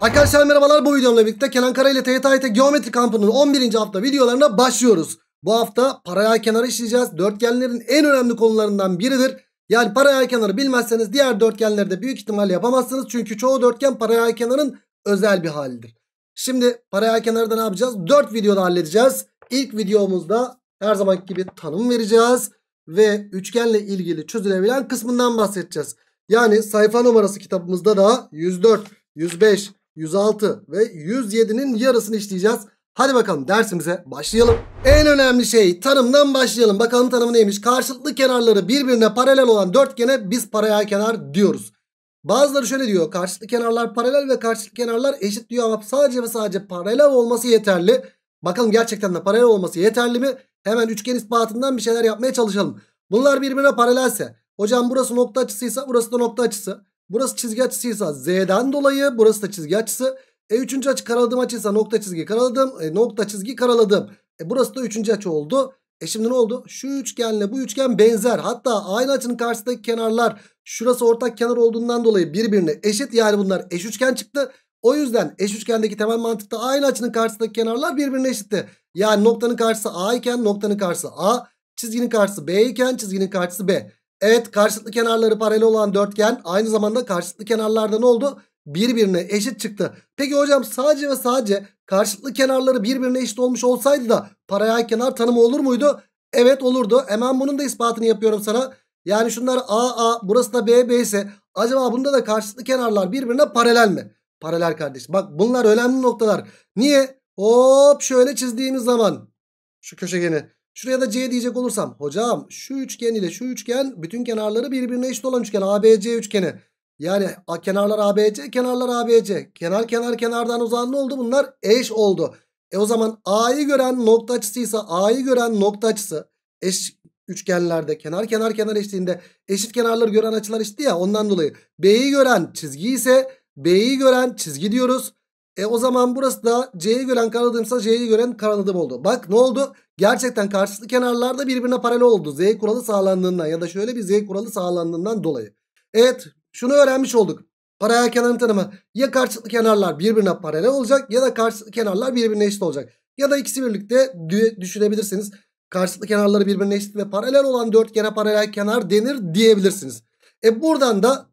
Arkadaşlar merhabalar bu videomla birlikte Kenan Kara ile TYT Geometri Kampı'nın 11. hafta videolarına başlıyoruz. Bu hafta paralel kenarı işleyeceğiz. Dörtgenlerin en önemli konularından biridir. Yani paralel kenarı bilmezseniz diğer dörtgenlerde büyük ihtimalle yapamazsınız. Çünkü çoğu dörtgen paralel kenarın özel bir halidir. Şimdi paralel kenarı da ne yapacağız? 4 videoda halledeceğiz. İlk videomuzda her zamanki gibi tanım vereceğiz. Ve üçgenle ilgili çözülebilen kısmından bahsedeceğiz. Yani sayfa numarası kitabımızda da 104, 105, 106 ve 107'nin yarısını işleyeceğiz. Hadi bakalım dersimize başlayalım. En önemli şey tanımdan başlayalım. Bakalım tanımı neymiş? Karşılıklı kenarları birbirine paralel olan dörtgene biz paralel kenar diyoruz. Bazıları şöyle diyor. Karşılıklı kenarlar paralel ve karşılıklı kenarlar eşit diyor ama sadece ve sadece paralel olması yeterli. Bakalım gerçekten de paralel olması yeterli mi? Hemen üçgen ispatından bir şeyler yapmaya çalışalım. Bunlar birbirine paralelse. Hocam burası nokta açısıysa burası da nokta açısı. Burası çizgi açısıysa z'den dolayı burası da çizgi açısı. E üçüncü açı karaladığım açıysa nokta çizgi karaladım. E, nokta çizgi karaladım. E burası da üçüncü açı oldu. E şimdi ne oldu? Şu üçgenle bu üçgen benzer. Hatta aynı açının karşısındaki kenarlar şurası ortak kenar olduğundan dolayı birbirine eşit. Yani bunlar eş üçgen çıktı. O yüzden eş üçgendeki temel mantıkta aynı açının karşısındaki kenarlar birbirine eşitti. Yani noktanın karşısı A iken noktanın karşısı A, çizginin karşısı B iken çizginin karşısı B. Evet karşıtlı kenarları paralel olan dörtgen aynı zamanda karşıtlı kenarlarda ne oldu? Birbirine eşit çıktı. Peki hocam sadece ve sadece karşıtlı kenarları birbirine eşit olmuş olsaydı da paralel kenar tanımı olur muydu? Evet olurdu. Hemen bunun da ispatını yapıyorum sana. Yani şunlar AA, burası da BB ise acaba bunda da karşıtlı kenarlar birbirine paralel mi? Paralel kardeş. Bak bunlar önemli noktalar. Niye? Hop şöyle çizdiğimiz zaman şu köşegeni Şuraya da C diyecek olursam hocam şu üçgen ile şu üçgen bütün kenarları birbirine eşit olan üçgen ABC üçgeni. Yani kenarlar ABC kenarlar ABC kenar kenar kenardan uzağın ne oldu bunlar eş oldu. E o zaman A'yı gören nokta açısıysa A'yı gören nokta açısı eş üçgenlerde kenar kenar kenar eşliğinde eşit kenarları gören açılar eşit ya ondan dolayı B'yi gören çizgi ise B'yi gören çizgi diyoruz. E o zaman burası da C'yi gören kanadımsa C'yi gören kanadım oldu. Bak ne oldu? Gerçekten karşılıklı kenarlarda birbirine paralel oldu. Z kuralı sağlandığından ya da şöyle bir Z kuralı sağlandığından dolayı. Evet şunu öğrenmiş olduk. Paralel kenarın tanımı ya karşılıklı kenarlar birbirine paralel olacak ya da karşılıklı kenarlar birbirine eşit olacak. Ya da ikisi birlikte düşünebilirsiniz. Karşılıklı kenarları birbirine eşit ve paralel olan dörtgene paralel kenar denir diyebilirsiniz. E buradan da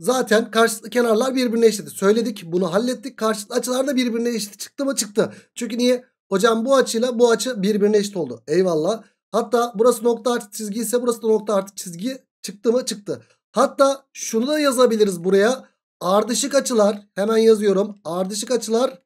Zaten karşılıklı kenarlar birbirine eşitti. Söyledik bunu hallettik. Karşılıklı açılar da birbirine eşit çıktı mı çıktı. Çünkü niye? Hocam bu açıyla bu açı birbirine eşit oldu. Eyvallah. Hatta burası nokta artı çizgi ise burası da nokta artı çizgi çıktı mı çıktı. Hatta şunu da yazabiliriz buraya. Ardışık açılar hemen yazıyorum. Ardışık açılar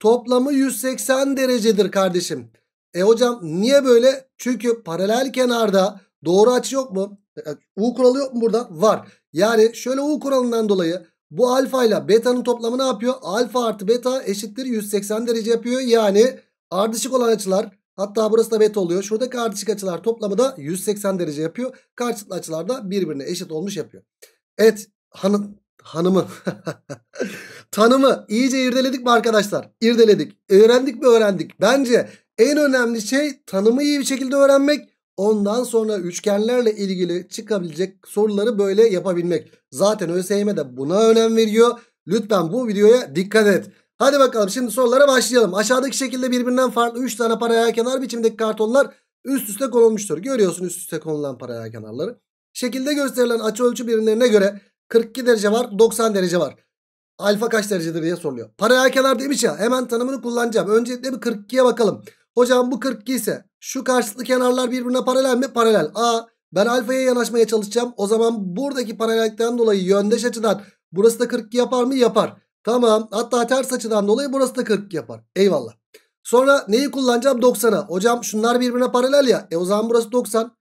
toplamı 180 derecedir kardeşim. E hocam niye böyle? Çünkü paralel kenarda doğru açı yok mu? E, e, U kuralı yok mu burada? Var. Yani şöyle U kuralından dolayı bu alfa ile beta'nın toplamı ne yapıyor? Alfa artı beta eşittir 180 derece yapıyor. Yani ardışık olan açılar hatta burası da beta oluyor. Şuradaki ardışık açılar toplamı da 180 derece yapıyor. Karşılıklı açılar da birbirine eşit olmuş yapıyor. Evet hanım hanımı tanımı iyice irdeledik mi arkadaşlar? İrdeledik. Öğrendik mi öğrendik. Bence en önemli şey tanımı iyi bir şekilde öğrenmek. Ondan sonra üçgenlerle ilgili çıkabilecek soruları böyle yapabilmek. Zaten ÖSYM de buna önem veriyor. Lütfen bu videoya dikkat et. Hadi bakalım şimdi sorulara başlayalım. Aşağıdaki şekilde birbirinden farklı 3 tane paralel kenar biçimdeki kartonlar üst üste konulmuştur. Görüyorsun üst üste konulan paralel kenarları. Şekilde gösterilen açı ölçü birimlerine göre 42 derece var 90 derece var. Alfa kaç derecedir diye soruluyor. Paralel kenar demiş ya hemen tanımını kullanacağım. Öncelikle bir 42'ye bakalım. Hocam bu 42 ise şu karşılıklı kenarlar birbirine paralel mi? Paralel. A ben alfaya yanaşmaya çalışacağım. O zaman buradaki paralellikten dolayı yöndeş açıdan burası da 42 yapar mı? Yapar. Tamam. Hatta ters açıdan dolayı burası da 42 yapar. Eyvallah. Sonra neyi kullanacağım? 90'a. Hocam şunlar birbirine paralel ya. E o zaman burası 90.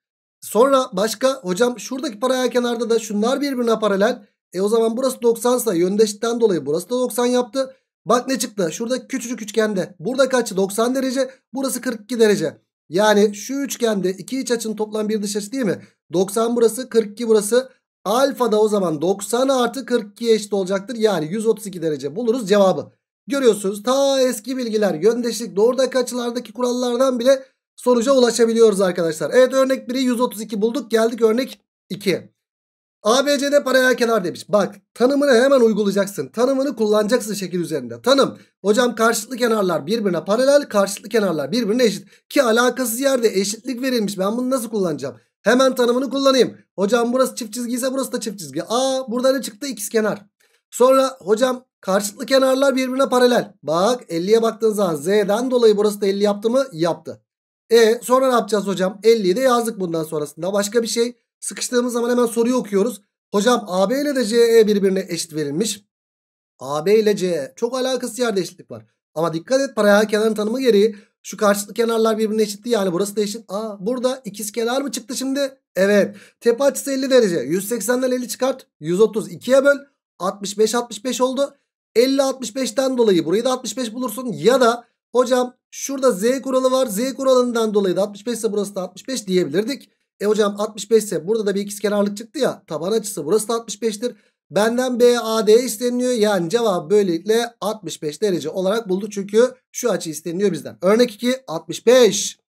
Sonra başka hocam şuradaki paralel kenarda da şunlar birbirine paralel. E o zaman burası 90 ise yöndeşten dolayı burası da 90 yaptı. Bak ne çıktı? Şurada küçücük üçgende. Burada kaç? 90 derece. Burası 42 derece. Yani şu üçgende iki iç açının toplam bir dış açı değil mi? 90 burası 42 burası. Alfa da o zaman 90 artı 42 eşit olacaktır. Yani 132 derece buluruz cevabı. Görüyorsunuz ta eski bilgiler yöndeşlik doğrudak açılardaki kurallardan bile sonuca ulaşabiliyoruz arkadaşlar. Evet örnek 1'i 132 bulduk. Geldik örnek 2. ABCD paralel kenar demiş. Bak tanımını hemen uygulayacaksın. Tanımını kullanacaksın şekil üzerinde. Tanım. Hocam karşılıklı kenarlar birbirine paralel. Karşılıklı kenarlar birbirine eşit. Ki alakasız yerde eşitlik verilmiş. Ben bunu nasıl kullanacağım? Hemen tanımını kullanayım. Hocam burası çift çizgi ise burası da çift çizgi. Aa burada ne çıktı? İkiz kenar. Sonra hocam karşılıklı kenarlar birbirine paralel. Bak 50'ye baktığın zaman Z'den dolayı burası da 50 yaptı mı? Yaptı. E sonra ne yapacağız hocam? 50'yi de yazdık bundan sonrasında. Başka bir şey. Sıkıştığımız zaman hemen soruyu okuyoruz. Hocam AB ile de CE birbirine eşit verilmiş. AB ile CE çok alakası yerde eşitlik var. Ama dikkat et paraya kenarın tanımı gereği şu karşılıklı kenarlar birbirine eşitti yani burası da eşit. Aa burada ikiz kenar mı çıktı şimdi? Evet. Tepe açısı 50 derece. 180'den 50 çıkart. 130 2'ye böl. 65 65 oldu. 50 65'ten dolayı burayı da 65 bulursun ya da hocam şurada Z kuralı var. Z kuralından dolayı da 65 ise burası da 65 diyebilirdik. E hocam 65 ise burada da bir ikizkenarlık çıktı ya. Taban açısı burası da 65'tir. Benden BAD isteniyor. Yani cevap böylelikle 65 derece olarak bulduk. Çünkü şu açı isteniyor bizden. Örnek 2 65.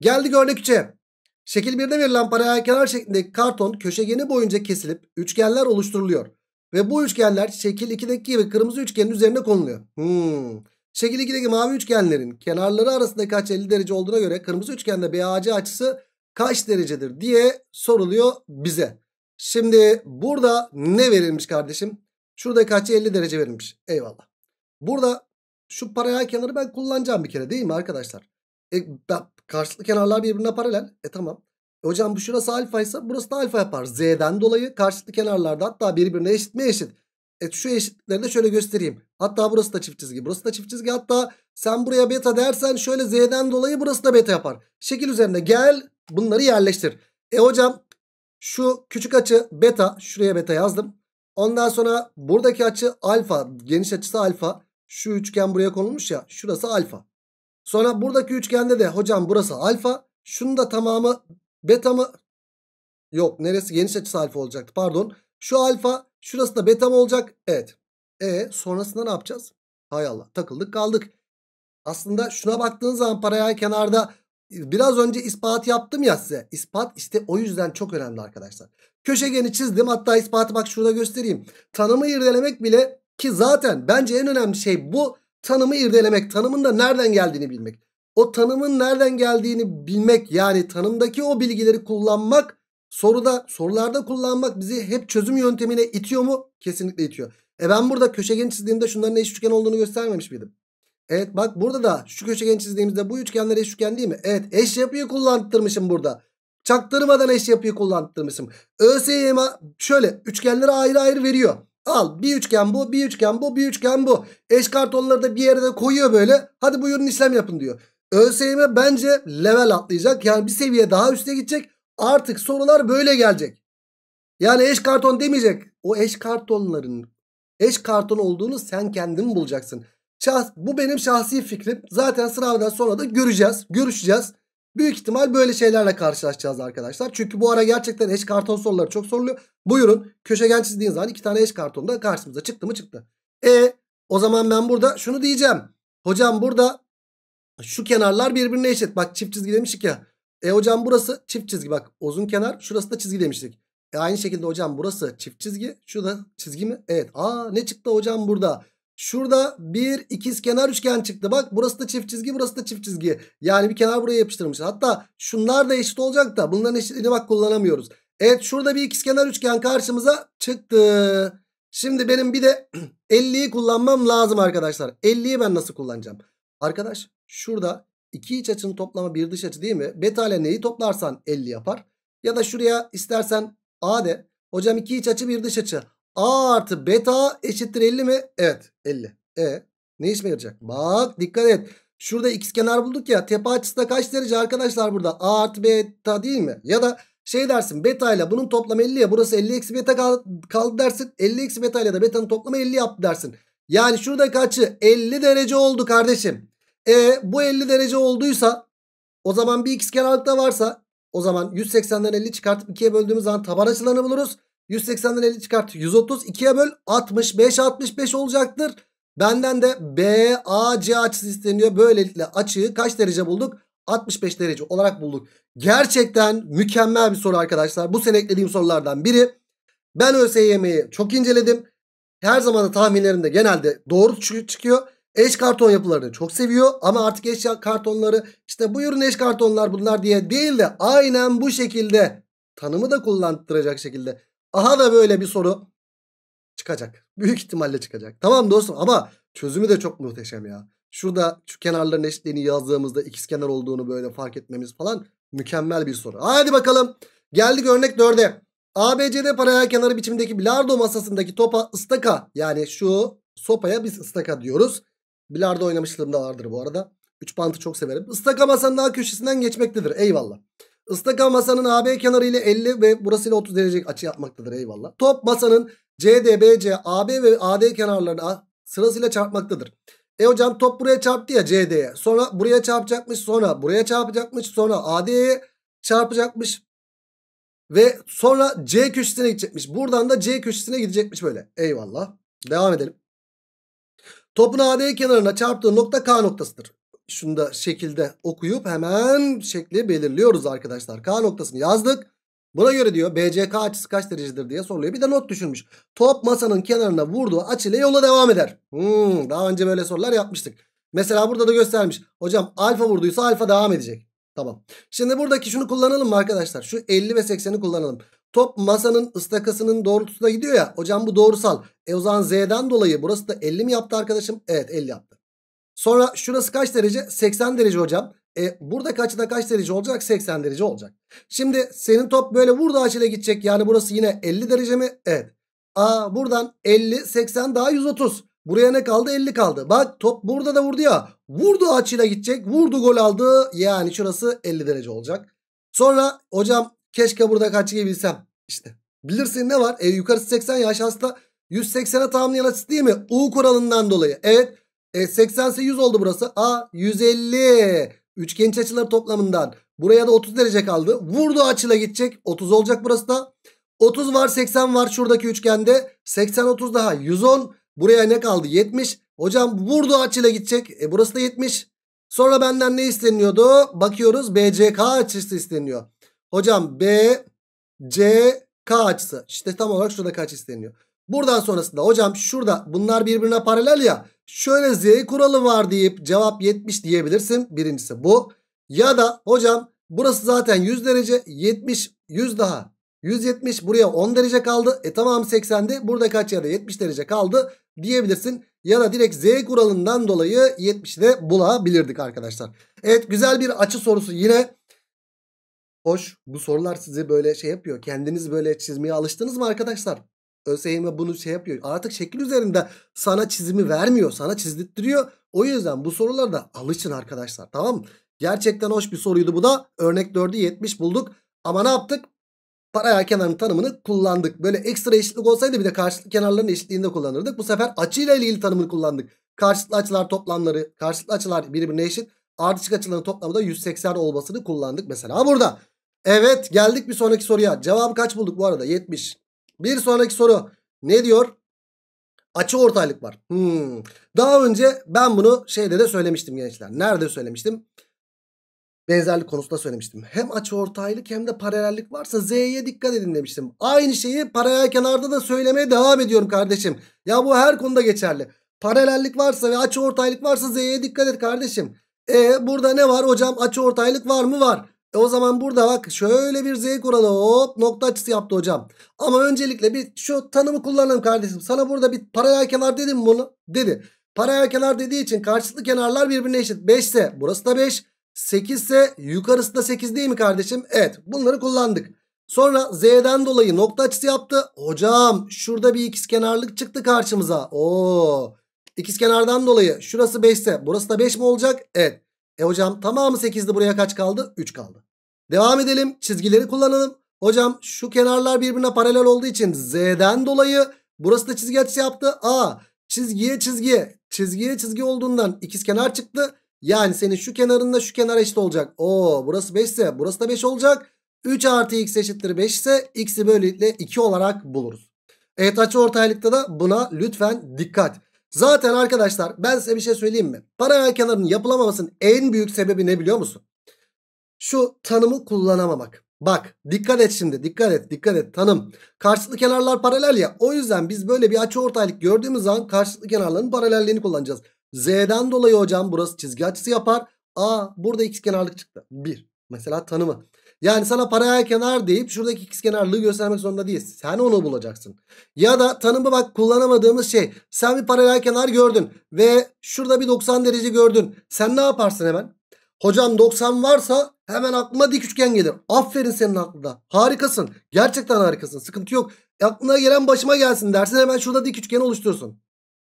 Geldik örnek 3'e. Şekil 1'de verilen paralel kenar şeklindeki karton köşegeni boyunca kesilip üçgenler oluşturuluyor. Ve bu üçgenler şekil 2'deki gibi kırmızı üçgenin üzerine konuluyor. Hmm. Şekil 2'deki mavi üçgenlerin kenarları arasındaki açı 50 derece olduğuna göre kırmızı üçgende BAC açısı kaç derecedir diye soruluyor bize. Şimdi burada ne verilmiş kardeşim? Şurada kaç 50 derece verilmiş. Eyvallah. Burada şu paralel kenarı ben kullanacağım bir kere değil mi arkadaşlar? E, karşılıklı kenarlar birbirine paralel. E tamam. E, hocam bu şurası alfa ise burası da alfa yapar. Z'den dolayı karşılıklı kenarlarda hatta birbirine eşit mi eşit? E şu eşitlikleri de şöyle göstereyim. Hatta burası da çift çizgi. Burası da çift çizgi. Hatta sen buraya beta dersen şöyle z'den dolayı burası da beta yapar. Şekil üzerine gel Bunları yerleştir. E hocam şu küçük açı beta şuraya beta yazdım. Ondan sonra buradaki açı alfa geniş açısı alfa. Şu üçgen buraya konulmuş ya şurası alfa. Sonra buradaki üçgende de hocam burası alfa. Şunun da tamamı beta mı? Yok neresi geniş açısı alfa olacaktı pardon. Şu alfa şurası da beta mı olacak? Evet. E sonrasında ne yapacağız? Hay Allah takıldık kaldık. Aslında şuna baktığın zaman paraya kenarda biraz önce ispat yaptım ya size. İspat işte o yüzden çok önemli arkadaşlar. Köşegeni çizdim hatta ispatı bak şurada göstereyim. Tanımı irdelemek bile ki zaten bence en önemli şey bu tanımı irdelemek. Tanımın da nereden geldiğini bilmek. O tanımın nereden geldiğini bilmek yani tanımdaki o bilgileri kullanmak soruda sorularda kullanmak bizi hep çözüm yöntemine itiyor mu? Kesinlikle itiyor. E ben burada köşegen çizdiğimde şunların eş üçgen olduğunu göstermemiş miydim? Evet bak burada da şu köşegen çizdiğimizde bu üçgenler eş üçgen değil mi? Evet eş yapıyı kullandırmışım burada. Çaktırmadan eş yapıyı kullandırmışım. ÖSYM şöyle üçgenleri ayrı ayrı veriyor. Al bir üçgen bu bir üçgen bu bir üçgen bu. Eş kartonları da bir yere de koyuyor böyle. Hadi buyurun işlem yapın diyor. ÖSYM bence level atlayacak. Yani bir seviye daha üste gidecek. Artık sorular böyle gelecek. Yani eş karton demeyecek. O eş kartonların eş karton olduğunu sen kendin bulacaksın. Şahs, bu benim şahsi fikrim. Zaten sınavdan sonra da göreceğiz. Görüşeceğiz. Büyük ihtimal böyle şeylerle karşılaşacağız arkadaşlar. Çünkü bu ara gerçekten eş karton soruları çok soruluyor. Buyurun köşegen çizdiğiniz zaman iki tane eş karton da karşımıza çıktı mı çıktı. E o zaman ben burada şunu diyeceğim. Hocam burada şu kenarlar birbirine eşit. Bak çift çizgi demiştik ya. E hocam burası çift çizgi bak uzun kenar şurası da çizgi demiştik. E aynı şekilde hocam burası çift çizgi. Şu da çizgi mi? Evet. Aa ne çıktı hocam burada? Şurada bir ikiz kenar üçgen çıktı. Bak burası da çift çizgi burası da çift çizgi. Yani bir kenar buraya yapıştırmışlar. Hatta şunlar da eşit olacak da bunların eşitliğini bak kullanamıyoruz. Evet şurada bir ikiz kenar üçgen karşımıza çıktı. Şimdi benim bir de 50'yi kullanmam lazım arkadaşlar. 50'yi ben nasıl kullanacağım? Arkadaş şurada iki iç açının toplamı bir dış açı değil mi? Beta ile neyi toplarsan 50 yapar. Ya da şuraya istersen A de. Hocam iki iç açı bir dış açı. A artı beta eşittir 50 mi? Evet 50. E ne işime yarayacak? Bak dikkat et. Şurada x kenar bulduk ya. Tepe açısı da kaç derece arkadaşlar burada? A artı beta değil mi? Ya da şey dersin beta ile bunun toplamı 50 ya. Burası 50 eksi beta kaldı dersin. 50 eksi beta ile de betanın toplamı 50 yaptı dersin. Yani şurada kaçı? 50 derece oldu kardeşim. E bu 50 derece olduysa o zaman bir x kenarlıkta varsa o zaman 180'den 50 çıkartıp 2'ye böldüğümüz zaman taban açılarını buluruz. 180'den 50 çıkart. 130 2'ye böl 65 65 olacaktır. Benden de BAC açısı isteniyor. Böylelikle açıyı kaç derece bulduk? 65 derece olarak bulduk. Gerçekten mükemmel bir soru arkadaşlar. Bu sene eklediğim sorulardan biri. Ben ÖSYM'yi çok inceledim. Her zaman da tahminlerimde genelde doğru çıkıyor. Eş karton yapılarını çok seviyor ama artık eş kartonları işte buyurun eş kartonlar bunlar diye değil de aynen bu şekilde tanımı da kullandıracak şekilde Aha da böyle bir soru çıkacak. Büyük ihtimalle çıkacak. Tamam dostum ama çözümü de çok muhteşem ya. Şurada şu kenarların eşitliğini yazdığımızda ikiz kenar olduğunu böyle fark etmemiz falan mükemmel bir soru. Hadi bakalım. Geldik örnek 4'e. ABCD paralel kenarı biçimindeki bilardo masasındaki topa ıstaka yani şu sopaya biz ıstaka diyoruz. Bilardo oynamışlığım da vardır bu arada. Üç bantı çok severim. Istaka masanın daha köşesinden geçmektedir. Eyvallah. Islak masanın AB kenarı ile 50 ve burası ile 30 derecelik açı yapmaktadır. Eyvallah. Top masanın CD, BC, AB ve AD kenarlarına sırasıyla çarpmaktadır. E hocam top buraya çarptı ya CD'ye. Sonra buraya çarpacakmış. Sonra buraya çarpacakmış. Sonra AD'ye çarpacakmış. Ve sonra C köşesine gidecekmiş. Buradan da C köşesine gidecekmiş böyle. Eyvallah. Devam edelim. Topun AD kenarına çarptığı nokta K noktasıdır şunu da şekilde okuyup hemen şekli belirliyoruz arkadaşlar. K noktasını yazdık. Buna göre diyor BCK açısı kaç derecedir diye soruluyor. Bir de not düşünmüş. Top masanın kenarına vurduğu açıyla yola devam eder. Hmm, daha önce böyle sorular yapmıştık. Mesela burada da göstermiş. Hocam alfa vurduysa alfa devam edecek. Tamam. Şimdi buradaki şunu kullanalım mı arkadaşlar? Şu 50 ve 80'i kullanalım. Top masanın ıstakasının doğrultusunda gidiyor ya. Hocam bu doğrusal. E o zaman Z'den dolayı burası da 50 mi yaptı arkadaşım? Evet 50 yaptı. Sonra şurası kaç derece? 80 derece hocam. E, buradaki açıda kaç derece olacak? 80 derece olacak. Şimdi senin top böyle burada açıyla gidecek. Yani burası yine 50 derece mi? Evet. Aa, buradan 50, 80 daha 130. Buraya ne kaldı? 50 kaldı. Bak top burada da vurdu ya. Vurdu açıyla gidecek. Vurdu gol aldı. Yani şurası 50 derece olacak. Sonra hocam keşke burada açıyı bilsem. İşte bilirsin ne var? E, yukarısı 80 ya aşağısı da 180'e tamamlayan açısı değil mi? U kuralından dolayı. Evet. E 80 ise 100 oldu burası. A 150. Üçgen açıları toplamından. Buraya da 30 derece kaldı. Vurdu açıyla gidecek. 30 olacak burası da. 30 var 80 var şuradaki üçgende. 80 30 daha 110. Buraya ne kaldı? 70. Hocam vurdu açıyla gidecek. E burası da 70. Sonra benden ne isteniyordu? Bakıyoruz BCK açısı isteniyor. Hocam B C K açısı. İşte tam olarak şurada kaç isteniyor. Buradan sonrasında hocam şurada bunlar birbirine paralel ya. Şöyle z kuralı var deyip cevap 70 diyebilirsin. Birincisi bu. Ya da hocam burası zaten 100 derece 70 100 daha 170 buraya 10 derece kaldı. E tamam 80'di. Burada kaç ya da 70 derece kaldı diyebilirsin. Ya da direkt z kuralından dolayı 70'i de bulabilirdik arkadaşlar. Evet güzel bir açı sorusu yine. Hoş bu sorular sizi böyle şey yapıyor. Kendiniz böyle çizmeye alıştınız mı arkadaşlar? ÖSYM bunu şey yapıyor. Artık şekil üzerinde sana çizimi vermiyor. Sana çizdirtiyor. O yüzden bu sorularda alışın arkadaşlar. Tamam mı? Gerçekten hoş bir soruydu bu da. Örnek 4'ü 70 bulduk. Ama ne yaptık? Paralel kenarın tanımını kullandık. Böyle ekstra eşitlik olsaydı bir de karşılıklı kenarların eşitliğinde kullanırdık. Bu sefer açıyla ilgili tanımını kullandık. Karşılıklı açılar toplamları, karşılıklı açılar birbirine eşit. Artışık açıların toplamı da 180 olmasını kullandık mesela burada. Evet geldik bir sonraki soruya. Cevabı kaç bulduk bu arada? 70. Bir sonraki soru ne diyor? Açı ortaylık var. Hmm. Daha önce ben bunu şeyde de söylemiştim gençler. Nerede söylemiştim? Benzerlik konusunda söylemiştim. Hem açı ortaylık hem de paralellik varsa Z'ye dikkat edin demiştim. Aynı şeyi paralel kenarda da söylemeye devam ediyorum kardeşim. Ya bu her konuda geçerli. Paralellik varsa ve açı ortaylık varsa Z'ye dikkat et kardeşim. E burada ne var hocam? Açı ortaylık var mı? Var. E o zaman burada bak şöyle bir z kuralı hop nokta açısı yaptı hocam. Ama öncelikle bir şu tanımı kullanalım kardeşim. Sana burada bir paralel kenar dedim bunu? Dedi. Paralel kenar dediği için karşılıklı kenarlar birbirine eşit. 5 ise burası da 5. 8 ise yukarısı da 8 değil mi kardeşim? Evet bunları kullandık. Sonra z'den dolayı nokta açısı yaptı. Hocam şurada bir ikizkenarlık çıktı karşımıza. Oo. İkizkenardan dolayı şurası 5 ise burası da 5 mi olacak? Evet. E hocam tamamı 8'di buraya kaç kaldı? 3 kaldı. Devam edelim çizgileri kullanalım. Hocam şu kenarlar birbirine paralel olduğu için Z'den dolayı burası da çizgi açısı yaptı. A çizgiye çizgiye çizgiye çizgi olduğundan ikiz kenar çıktı. Yani senin şu kenarında şu kenar eşit olacak. Oo burası 5 ise burası da 5 olacak. 3 artı x eşittir 5 ise x'i böylelikle 2 olarak buluruz. Evet açı ortaylıkta da buna lütfen dikkat. Zaten arkadaşlar ben size bir şey söyleyeyim mi? Paralel kenarın yapılamamasının en büyük sebebi ne biliyor musun? Şu tanımı kullanamamak. Bak dikkat et şimdi dikkat et dikkat et tanım. Karşılıklı kenarlar paralel ya o yüzden biz böyle bir açı ortaylık gördüğümüz zaman karşılıklı kenarların paralelliğini kullanacağız. Z'den dolayı hocam burası çizgi açısı yapar. A burada x kenarlık çıktı. 1 mesela tanımı. Yani sana paraya kenar deyip şuradaki ikiz kenarlığı göstermek zorunda değiliz. Sen onu bulacaksın. Ya da tanımı bak kullanamadığımız şey. Sen bir paralel kenar gördün ve şurada bir 90 derece gördün. Sen ne yaparsın hemen? Hocam 90 varsa hemen aklıma dik üçgen gelir. Aferin senin aklına. Harikasın. Gerçekten harikasın. Sıkıntı yok. E, aklına gelen başıma gelsin dersin hemen şurada dik üçgen oluşturursun.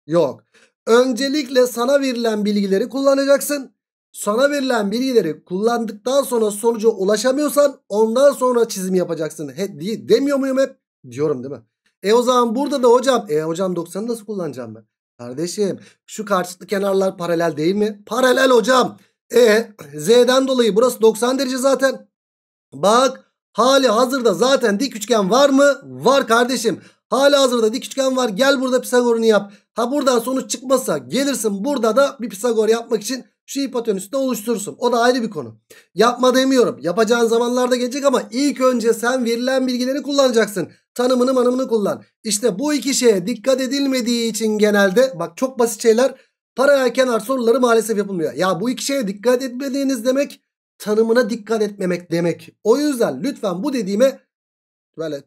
Yok. Öncelikle sana verilen bilgileri kullanacaksın sana verilen bilgileri kullandıktan sonra sonuca ulaşamıyorsan ondan sonra çizim yapacaksın. He, diye, demiyor muyum hep? Diyorum değil mi? E o zaman burada da hocam. E hocam 90'ı nasıl kullanacağım ben? Kardeşim şu karşılıklı kenarlar paralel değil mi? Paralel hocam. E Z'den dolayı burası 90 derece zaten. Bak hali hazırda zaten dik üçgen var mı? Var kardeşim. Hali hazırda dik üçgen var. Gel burada Pisagor'unu yap. Ha buradan sonuç çıkmasa gelirsin burada da bir Pisagor yapmak için şu hipotenüsü de oluştursun. O da ayrı bir konu. Yapma demiyorum. Yapacağın zamanlarda gelecek ama ilk önce sen verilen bilgileri kullanacaksın. Tanımını manımını kullan. İşte bu iki şeye dikkat edilmediği için genelde bak çok basit şeyler paralel kenar soruları maalesef yapılmıyor. Ya bu iki şeye dikkat etmediğiniz demek tanımına dikkat etmemek demek. O yüzden lütfen bu dediğime böyle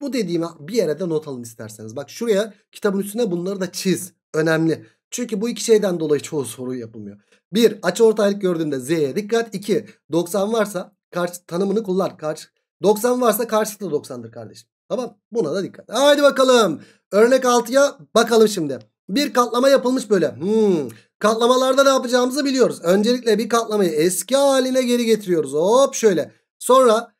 bu dediğime bir yere de not alın isterseniz. Bak şuraya kitabın üstüne bunları da çiz. Önemli. Çünkü bu iki şeyden dolayı çoğu soru yapılmıyor. 1. Açı ortaylık gördüğünde Z'ye dikkat. 2. 90 varsa karşı tanımını kullan. Karşı 90 varsa karşısı da 90'dır kardeşim. Tamam buna da dikkat. Haydi bakalım. Örnek 6'ya bakalım şimdi. Bir katlama yapılmış böyle. Hmm. Katlamalarda ne yapacağımızı biliyoruz. Öncelikle bir katlamayı eski haline geri getiriyoruz. Hop şöyle. Sonra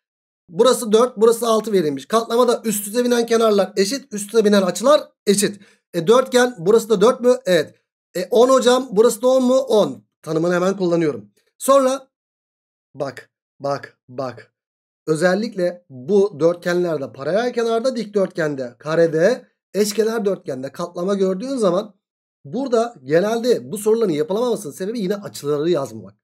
burası 4 burası 6 verilmiş. Katlamada üst üste binen kenarlar eşit. Üst üste binen açılar eşit. E dörtgen burası da 4 mü? Evet. E 10 hocam burası da 10 mu? 10. Tanımını hemen kullanıyorum. Sonra bak bak bak. Özellikle bu dörtgenlerde paralel kenarda dikdörtgende karede eşkenar dörtgende katlama gördüğün zaman burada genelde bu soruların yapılamamasının sebebi yine açıları yazmamak.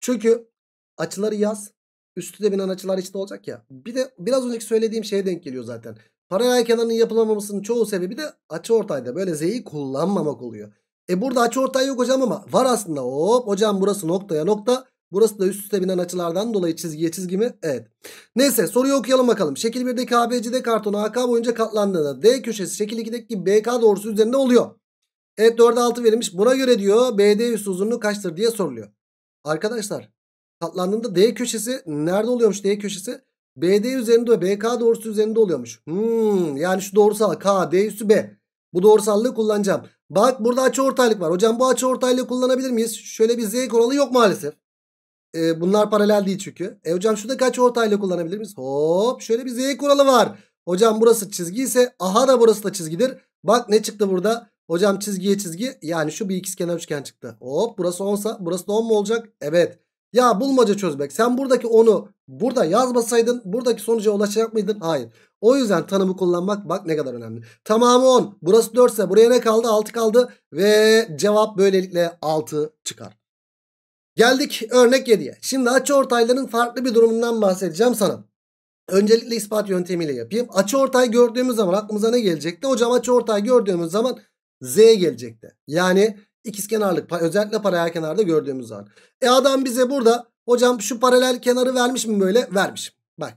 Çünkü açıları yaz üstü de binen açılar eşit olacak ya. Bir de biraz önceki söylediğim şeye denk geliyor zaten. Paralel kenarının yapılamamasının çoğu sebebi de açı ortayda böyle z'yi kullanmamak oluyor. E burada açı ortay yok hocam ama var aslında. Hop hocam burası noktaya nokta. Burası da üst üste binen açılardan dolayı çizgiye çizgi mi? Evet. Neyse soruyu okuyalım bakalım. Şekil 1'deki ABCD kartonu AK boyunca katlandığında D köşesi şekil 2'deki BK doğrusu üzerinde oluyor. Evet 4'e 6 verilmiş. Buna göre diyor BD üstü uzunluğu kaçtır diye soruluyor. Arkadaşlar katlandığında D köşesi nerede oluyormuş D köşesi? BD üzerinde ve BK doğrusu üzerinde oluyormuş. Hmm, yani şu doğrusal K D üstü B. Bu doğrusallığı kullanacağım. Bak burada açı ortaylık var. Hocam bu açı ortaylığı kullanabilir miyiz? Şöyle bir z kuralı yok maalesef. Ee, bunlar paralel değil çünkü. E hocam şuradaki açı ortaylığı kullanabilir miyiz? Hop şöyle bir z kuralı var. Hocam burası çizgi ise aha da burası da çizgidir. Bak ne çıktı burada? Hocam çizgiye çizgi yani şu bir ikizkenar üçgen çıktı. Hop burası 10 burası da 10 mu olacak? Evet. Ya bulmaca çözmek. Sen buradaki onu burada yazmasaydın buradaki sonuca ulaşacak mıydın? Hayır. O yüzden tanımı kullanmak bak ne kadar önemli. Tamamı 10. Burası 4 ise buraya ne kaldı? 6 kaldı. Ve cevap böylelikle 6 çıkar. Geldik örnek 7'ye. Şimdi açı ortayların farklı bir durumundan bahsedeceğim sana. Öncelikle ispat yöntemiyle yapayım. Açı ortay gördüğümüz zaman aklımıza ne gelecekti? Hocam açı ortay gördüğümüz zaman Z gelecekti. Yani İkiz kenarlık özellikle paralel kenarda gördüğümüz zaman. E adam bize burada hocam şu paralel kenarı vermiş mi böyle? Vermiş. Bak.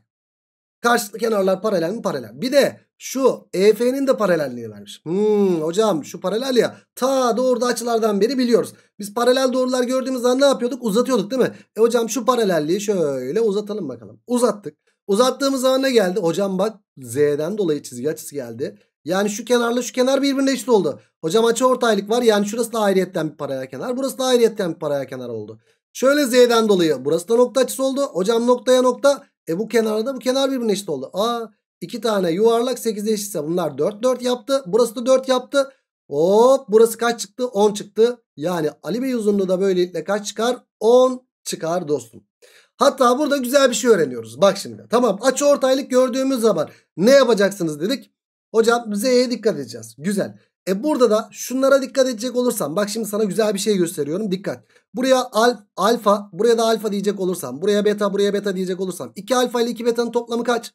Karşılıklı kenarlar paralel mi? Paralel. Bir de şu EF'nin de paralelliği vermiş. Hmm, hocam şu paralel ya ta doğruda açılardan beri biliyoruz. Biz paralel doğrular gördüğümüz zaman ne yapıyorduk? Uzatıyorduk değil mi? E hocam şu paralelliği şöyle uzatalım bakalım. Uzattık. Uzattığımız zaman ne geldi? Hocam bak Z'den dolayı çizgi açısı geldi. Yani şu kenarla şu kenar birbirine eşit oldu. Hocam açı ortaylık var. Yani şurası da ayrıyetten bir paraya kenar. Burası da ayrıyetten bir paraya kenar oldu. Şöyle z'den dolayı burası da nokta açısı oldu. Hocam noktaya nokta. E bu kenarda da bu kenar birbirine eşit oldu. Aa iki tane yuvarlak 8'e eşitse bunlar 4 4 yaptı. Burası da 4 yaptı. Hop burası kaç çıktı? 10 çıktı. Yani Ali Bey uzunluğu da böylelikle kaç çıkar? 10 çıkar dostum. Hatta burada güzel bir şey öğreniyoruz. Bak şimdi tamam açı ortaylık gördüğümüz zaman ne yapacaksınız dedik. Hocam Z'ye dikkat edeceğiz. Güzel. E burada da şunlara dikkat edecek olursam. Bak şimdi sana güzel bir şey gösteriyorum. Dikkat. Buraya al, alfa. Buraya da alfa diyecek olursam. Buraya beta. Buraya beta diyecek olursam. 2 alfa ile 2 betanın toplamı kaç?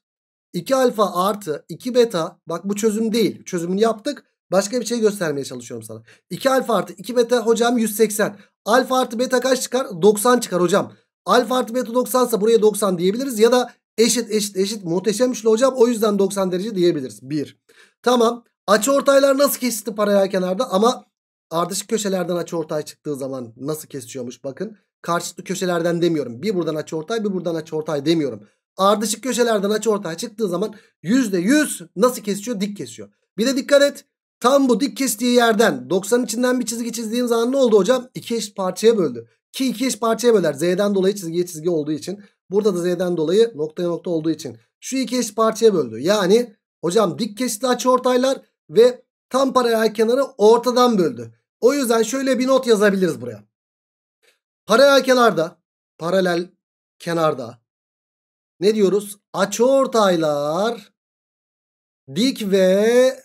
2 alfa artı 2 beta. Bak bu çözüm değil. Çözümünü yaptık. Başka bir şey göstermeye çalışıyorum sana. 2 alfa artı 2 beta hocam 180. Alfa artı beta kaç çıkar? 90 çıkar hocam. Alfa artı beta 90 ise buraya 90 diyebiliriz. Ya da eşit eşit eşit muhteşem üçlü hocam. O yüzden 90 derece diyebiliriz. 1. Tamam. Açı ortaylar nasıl kesti paralel kenarda ama ardışık köşelerden açı ortay çıktığı zaman nasıl kesişiyormuş bakın. Karşıtlı köşelerden demiyorum. Bir buradan açı ortay bir buradan açı ortay demiyorum. Ardışık köşelerden açı ortay çıktığı zaman %100 nasıl kesiyor Dik kesiyor. Bir de dikkat et. Tam bu dik kestiği yerden 90 içinden bir çizgi çizdiğim zaman ne oldu hocam? İki eşit parçaya böldü. Ki iki eşit parçaya böler. Z'den dolayı çizgiye çizgi olduğu için. Burada da Z'den dolayı noktaya nokta olduğu için. Şu iki eşit parçaya böldü. Yani Hocam dik kesitli açıortaylar ve tam paralel kenarı ortadan böldü. O yüzden şöyle bir not yazabiliriz buraya. Paralel kenarda paralel kenarda ne diyoruz? Açıortaylar dik ve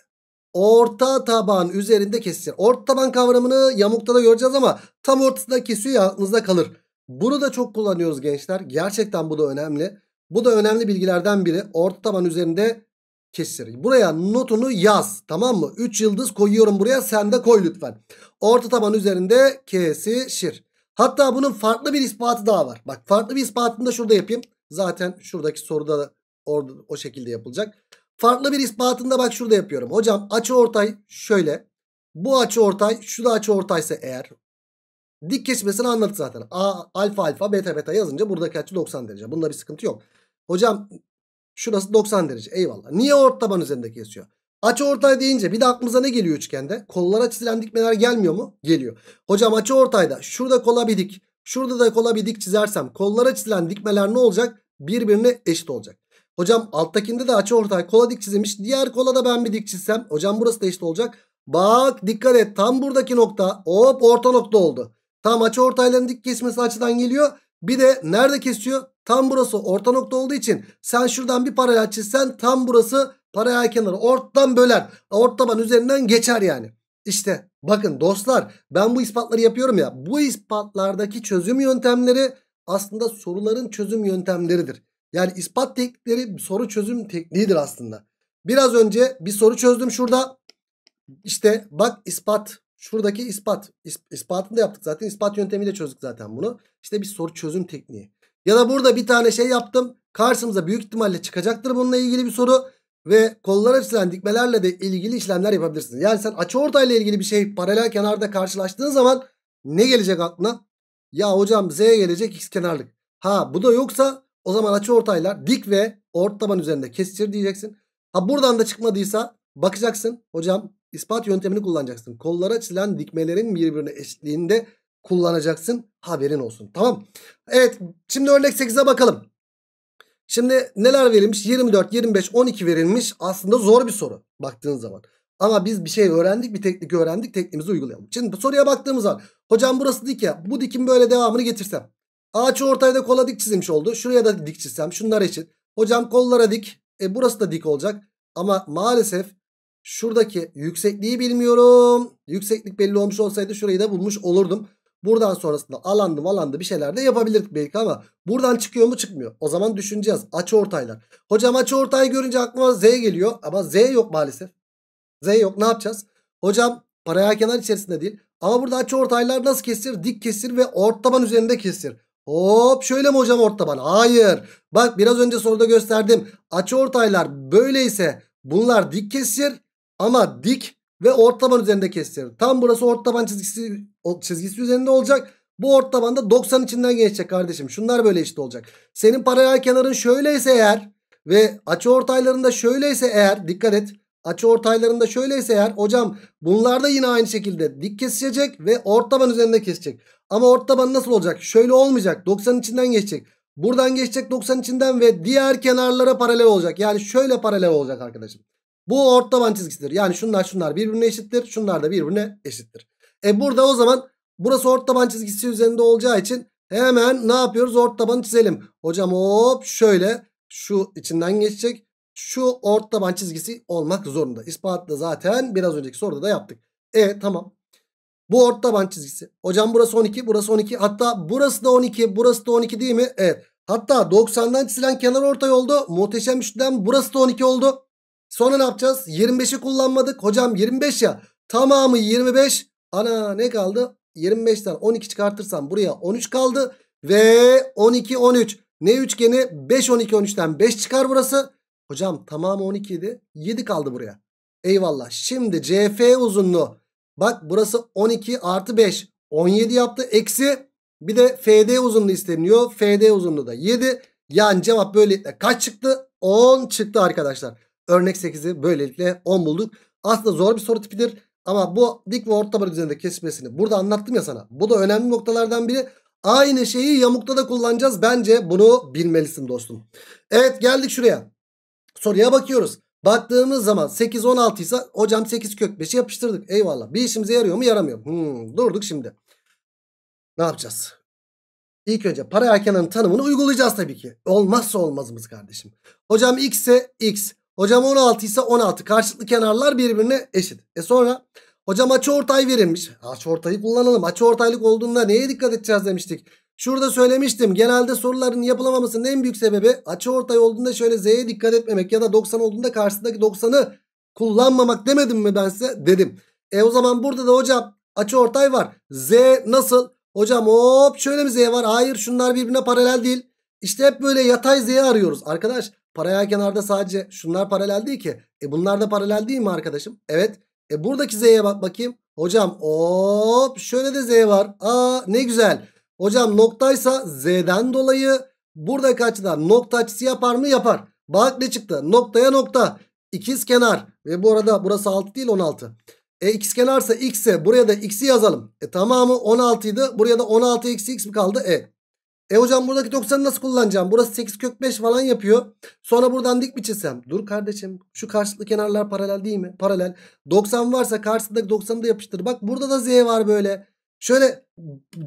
orta taban üzerinde kesilir. Orta taban kavramını yamukta da göreceğiz ama tam ortasında kesiyor aklınızda kalır. Bunu da çok kullanıyoruz gençler. Gerçekten bu da önemli. Bu da önemli bilgilerden biri. Orta taban üzerinde kesir. Buraya notunu yaz tamam mı? 3 yıldız koyuyorum buraya sen de koy lütfen. Orta taban üzerinde kesişir. Hatta bunun farklı bir ispatı daha var. Bak farklı bir ispatını da şurada yapayım. Zaten şuradaki soruda da orada, o şekilde yapılacak. Farklı bir ispatında bak şurada yapıyorum. Hocam açı ortay şöyle. Bu açı ortay şu da açı ortaysa eğer. Dik kesmesini anladık zaten. A alfa alfa beta beta yazınca buradaki açı 90 derece. Bunda bir sıkıntı yok. Hocam Şurası 90 derece. Eyvallah. Niye ort taban üzerinde kesiyor? Açı ortay deyince bir de aklımıza ne geliyor üçgende? Kollara çizilen dikmeler gelmiyor mu? Geliyor. Hocam açı ortayda şurada kola bir dik. Şurada da kola bir dik çizersem kollara çizilen dikmeler ne olacak? Birbirine eşit olacak. Hocam alttakinde de açı ortay kola dik çizilmiş. Diğer kola da ben bir dik çizsem. Hocam burası da eşit olacak. Bak dikkat et tam buradaki nokta hop orta nokta oldu. Tam açı ortayların dik kesmesi açıdan geliyor. Bir de nerede kesiyor? Tam burası orta nokta olduğu için sen şuradan bir paralel çizsen tam burası paralel kenarı ortadan böler. Ort taban üzerinden geçer yani. İşte bakın dostlar ben bu ispatları yapıyorum ya. Bu ispatlardaki çözüm yöntemleri aslında soruların çözüm yöntemleridir. Yani ispat teknikleri soru çözüm tekniğidir aslında. Biraz önce bir soru çözdüm şurada. İşte bak ispat Şuradaki ispat. ispatını da yaptık zaten. İspat yöntemiyle çözdük zaten bunu. İşte bir soru çözüm tekniği. Ya da burada bir tane şey yaptım. Karşımıza büyük ihtimalle çıkacaktır bununla ilgili bir soru. Ve kollar açılan dikmelerle de ilgili işlemler yapabilirsiniz. Yani sen açı ortayla ilgili bir şey paralel kenarda karşılaştığın zaman ne gelecek aklına? Ya hocam z gelecek x kenarlık. Ha bu da yoksa o zaman açı ortaylar dik ve ort taban üzerinde kesişir diyeceksin. Ha buradan da çıkmadıysa bakacaksın. Hocam ispat yöntemini kullanacaksın. Kollara çizilen dikmelerin birbirine eşitliğinde kullanacaksın. Haberin olsun. Tamam. Evet şimdi örnek 8'e bakalım. Şimdi neler verilmiş? 24, 25, 12 verilmiş. Aslında zor bir soru baktığınız zaman. Ama biz bir şey öğrendik, bir teknik öğrendik. Tekniğimizi uygulayalım. Şimdi soruya baktığımız zaman. Hocam burası dik ya. Bu dikim böyle devamını getirsem. Ağaç ortayda kola dik çizilmiş oldu. Şuraya da dik çizsem. Şunlar için. Hocam kollara dik. E burası da dik olacak. Ama maalesef Şuradaki yüksekliği bilmiyorum. Yükseklik belli olmuş olsaydı şurayı da bulmuş olurdum. Buradan sonrasında alandı malandı bir şeyler de yapabilirdik belki ama buradan çıkıyor mu çıkmıyor. O zaman düşüneceğiz açı ortaylar. Hocam açı ortayı görünce aklıma Z geliyor ama Z yok maalesef. Z yok ne yapacağız? Hocam paraya kenar içerisinde değil. Ama burada açı ortaylar nasıl kesir? Dik kesir ve ort taban üzerinde kesir. Hop şöyle mi hocam ort taban? Hayır. Bak biraz önce soruda gösterdim. Açı ortaylar böyleyse bunlar dik kesir. Ama dik ve ort taban üzerinde kestirir. Tam burası ort taban çizgisi, çizgisi üzerinde olacak. Bu ort taban da 90 içinden geçecek kardeşim. Şunlar böyle eşit olacak. Senin paralel kenarın şöyleyse eğer ve açı ortaylarında şöyleyse eğer dikkat et. Açı ortaylarında şöyleyse eğer hocam bunlar da yine aynı şekilde dik kesecek ve ort taban üzerinde kesecek. Ama ort taban nasıl olacak? Şöyle olmayacak. 90 içinden geçecek. Buradan geçecek 90 içinden ve diğer kenarlara paralel olacak. Yani şöyle paralel olacak arkadaşım. Bu orta band çizgisidir. Yani şunlar şunlar birbirine eşittir. Şunlar da birbirine eşittir. E burada o zaman burası orta band çizgisi üzerinde olacağı için hemen ne yapıyoruz? Orta tabanı çizelim. Hocam hop şöyle şu içinden geçecek. Şu orta band çizgisi olmak zorunda. İspatlı zaten biraz önceki soruda da yaptık. E tamam. Bu orta taban çizgisi. Hocam burası 12, burası 12. Hatta burası da 12, burası da 12 değil mi? Evet. Hatta 90'dan çizilen kenar ortay oldu. Muhteşem üçlüden burası da 12 oldu. Sonra ne yapacağız? 25'i kullanmadık. Hocam 25 ya. Tamamı 25. Ana ne kaldı? 25'ten 12 çıkartırsam buraya 13 kaldı. Ve 12 13. Ne üçgeni? 5 12 13'ten 5 çıkar burası. Hocam tamamı 12 idi. 7 kaldı buraya. Eyvallah. Şimdi CF uzunluğu. Bak burası 12 artı 5. 17 yaptı. Eksi bir de FD uzunluğu isteniyor. FD uzunluğu da 7. Yani cevap böylelikle kaç çıktı? 10 çıktı arkadaşlar. Örnek 8'i böylelikle 10 bulduk. Aslında zor bir soru tipidir. Ama bu dik ve orta tabak üzerinde kesmesini burada anlattım ya sana. Bu da önemli noktalardan biri. Aynı şeyi yamukta da kullanacağız. Bence bunu bilmelisin dostum. Evet geldik şuraya. Soruya bakıyoruz. Baktığımız zaman 8 16 ise hocam 8 kök 5'i yapıştırdık. Eyvallah. Bir işimize yarıyor mu yaramıyor. Hmm, durduk şimdi. Ne yapacağız? İlk önce para erkenin tanımını uygulayacağız tabii ki. Olmazsa olmazımız kardeşim. Hocam x ise x. Hocam 16 ise 16. Karşılıklı kenarlar birbirine eşit. E sonra hocam açı ortay verilmiş. Açı ortayı kullanalım. Açı ortaylık olduğunda neye dikkat edeceğiz demiştik. Şurada söylemiştim. Genelde soruların yapılamamasının en büyük sebebi açı ortay olduğunda şöyle z'ye dikkat etmemek ya da 90 olduğunda karşısındaki 90'ı kullanmamak demedim mi ben size? Dedim. E o zaman burada da hocam açı ortay var. Z nasıl? Hocam hop şöyle mi Z var? Hayır şunlar birbirine paralel değil. İşte hep böyle yatay Z'yi arıyoruz. Arkadaş Paralel kenarda sadece şunlar paralel değil ki. E bunlar da paralel değil mi arkadaşım? Evet. E buradaki Z'ye bak bakayım. Hocam hop şöyle de Z var. Aa ne güzel. Hocam noktaysa Z'den dolayı buradaki açıdan nokta açısı yapar mı? Yapar. Bak ne çıktı. Noktaya nokta. İkiz kenar. Ve bu arada burası 6 değil 16. E x kenarsa x'e buraya da x'i yazalım. E tamamı 16 idi. Buraya da 16 eksi x mi kaldı? E. E hocam buradaki 90'ı nasıl kullanacağım? Burası 8 kök 5 falan yapıyor. Sonra buradan dik mi çizsem? Dur kardeşim şu karşılıklı kenarlar paralel değil mi? Paralel. 90 varsa karşısındaki 90'ı da yapıştır. Bak burada da Z var böyle. Şöyle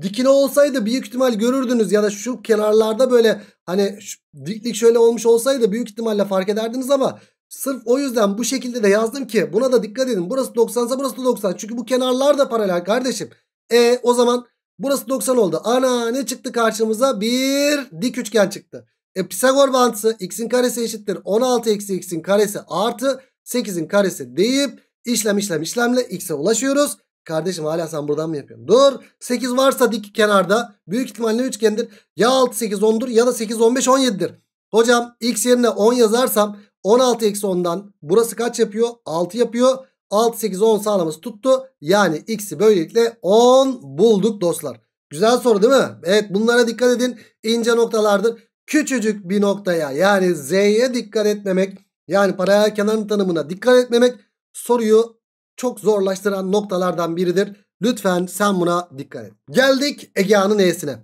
dikine olsaydı büyük ihtimal görürdünüz ya da şu kenarlarda böyle hani diklik şöyle olmuş olsaydı büyük ihtimalle fark ederdiniz ama sırf o yüzden bu şekilde de yazdım ki buna da dikkat edin. Burası 90 ise burası da 90 çünkü bu kenarlar da paralel kardeşim. E o zaman Burası 90 oldu. Ana ne çıktı karşımıza? Bir dik üçgen çıktı. E Pisagor bağıntısı x'in karesi eşittir. 16 eksi x'in karesi artı 8'in karesi deyip işlem işlem işlemle x'e ulaşıyoruz. Kardeşim hala sen buradan mı yapıyorsun? Dur. 8 varsa dik kenarda büyük ihtimalle üçgendir. Ya 6 8 10'dur ya da 8 15 17'dir. Hocam x yerine 10 yazarsam 16 eksi 10'dan burası kaç yapıyor? 6 yapıyor. 6 8 10 sağlaması tuttu. Yani x'i böylelikle 10 bulduk dostlar. Güzel soru değil mi? Evet bunlara dikkat edin. İnce noktalardır. Küçücük bir noktaya yani z'ye dikkat etmemek yani paralel kenarın tanımına dikkat etmemek soruyu çok zorlaştıran noktalardan biridir. Lütfen sen buna dikkat et. Geldik Egea'nın e'sine.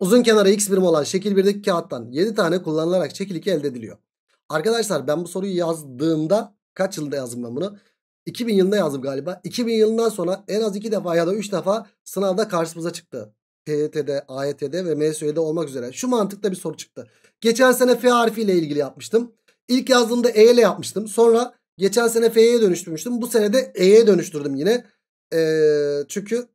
Uzun kenara x birim olan şekil 1'deki kağıttan 7 tane kullanılarak şekil 2 elde ediliyor. Arkadaşlar ben bu soruyu yazdığımda Kaç yılında yazdım ben bunu? 2000 yılında yazdım galiba. 2000 yılından sonra en az 2 defa ya da 3 defa sınavda karşımıza çıktı. TYT'de, AYT'de ve MSÜ'de olmak üzere. Şu mantıkta bir soru çıktı. Geçen sene F harfiyle ilgili yapmıştım. İlk yazdığımda E ile yapmıştım. Sonra geçen sene F'ye dönüştürmüştüm. Bu sene de E'ye dönüştürdüm yine. Ee, çünkü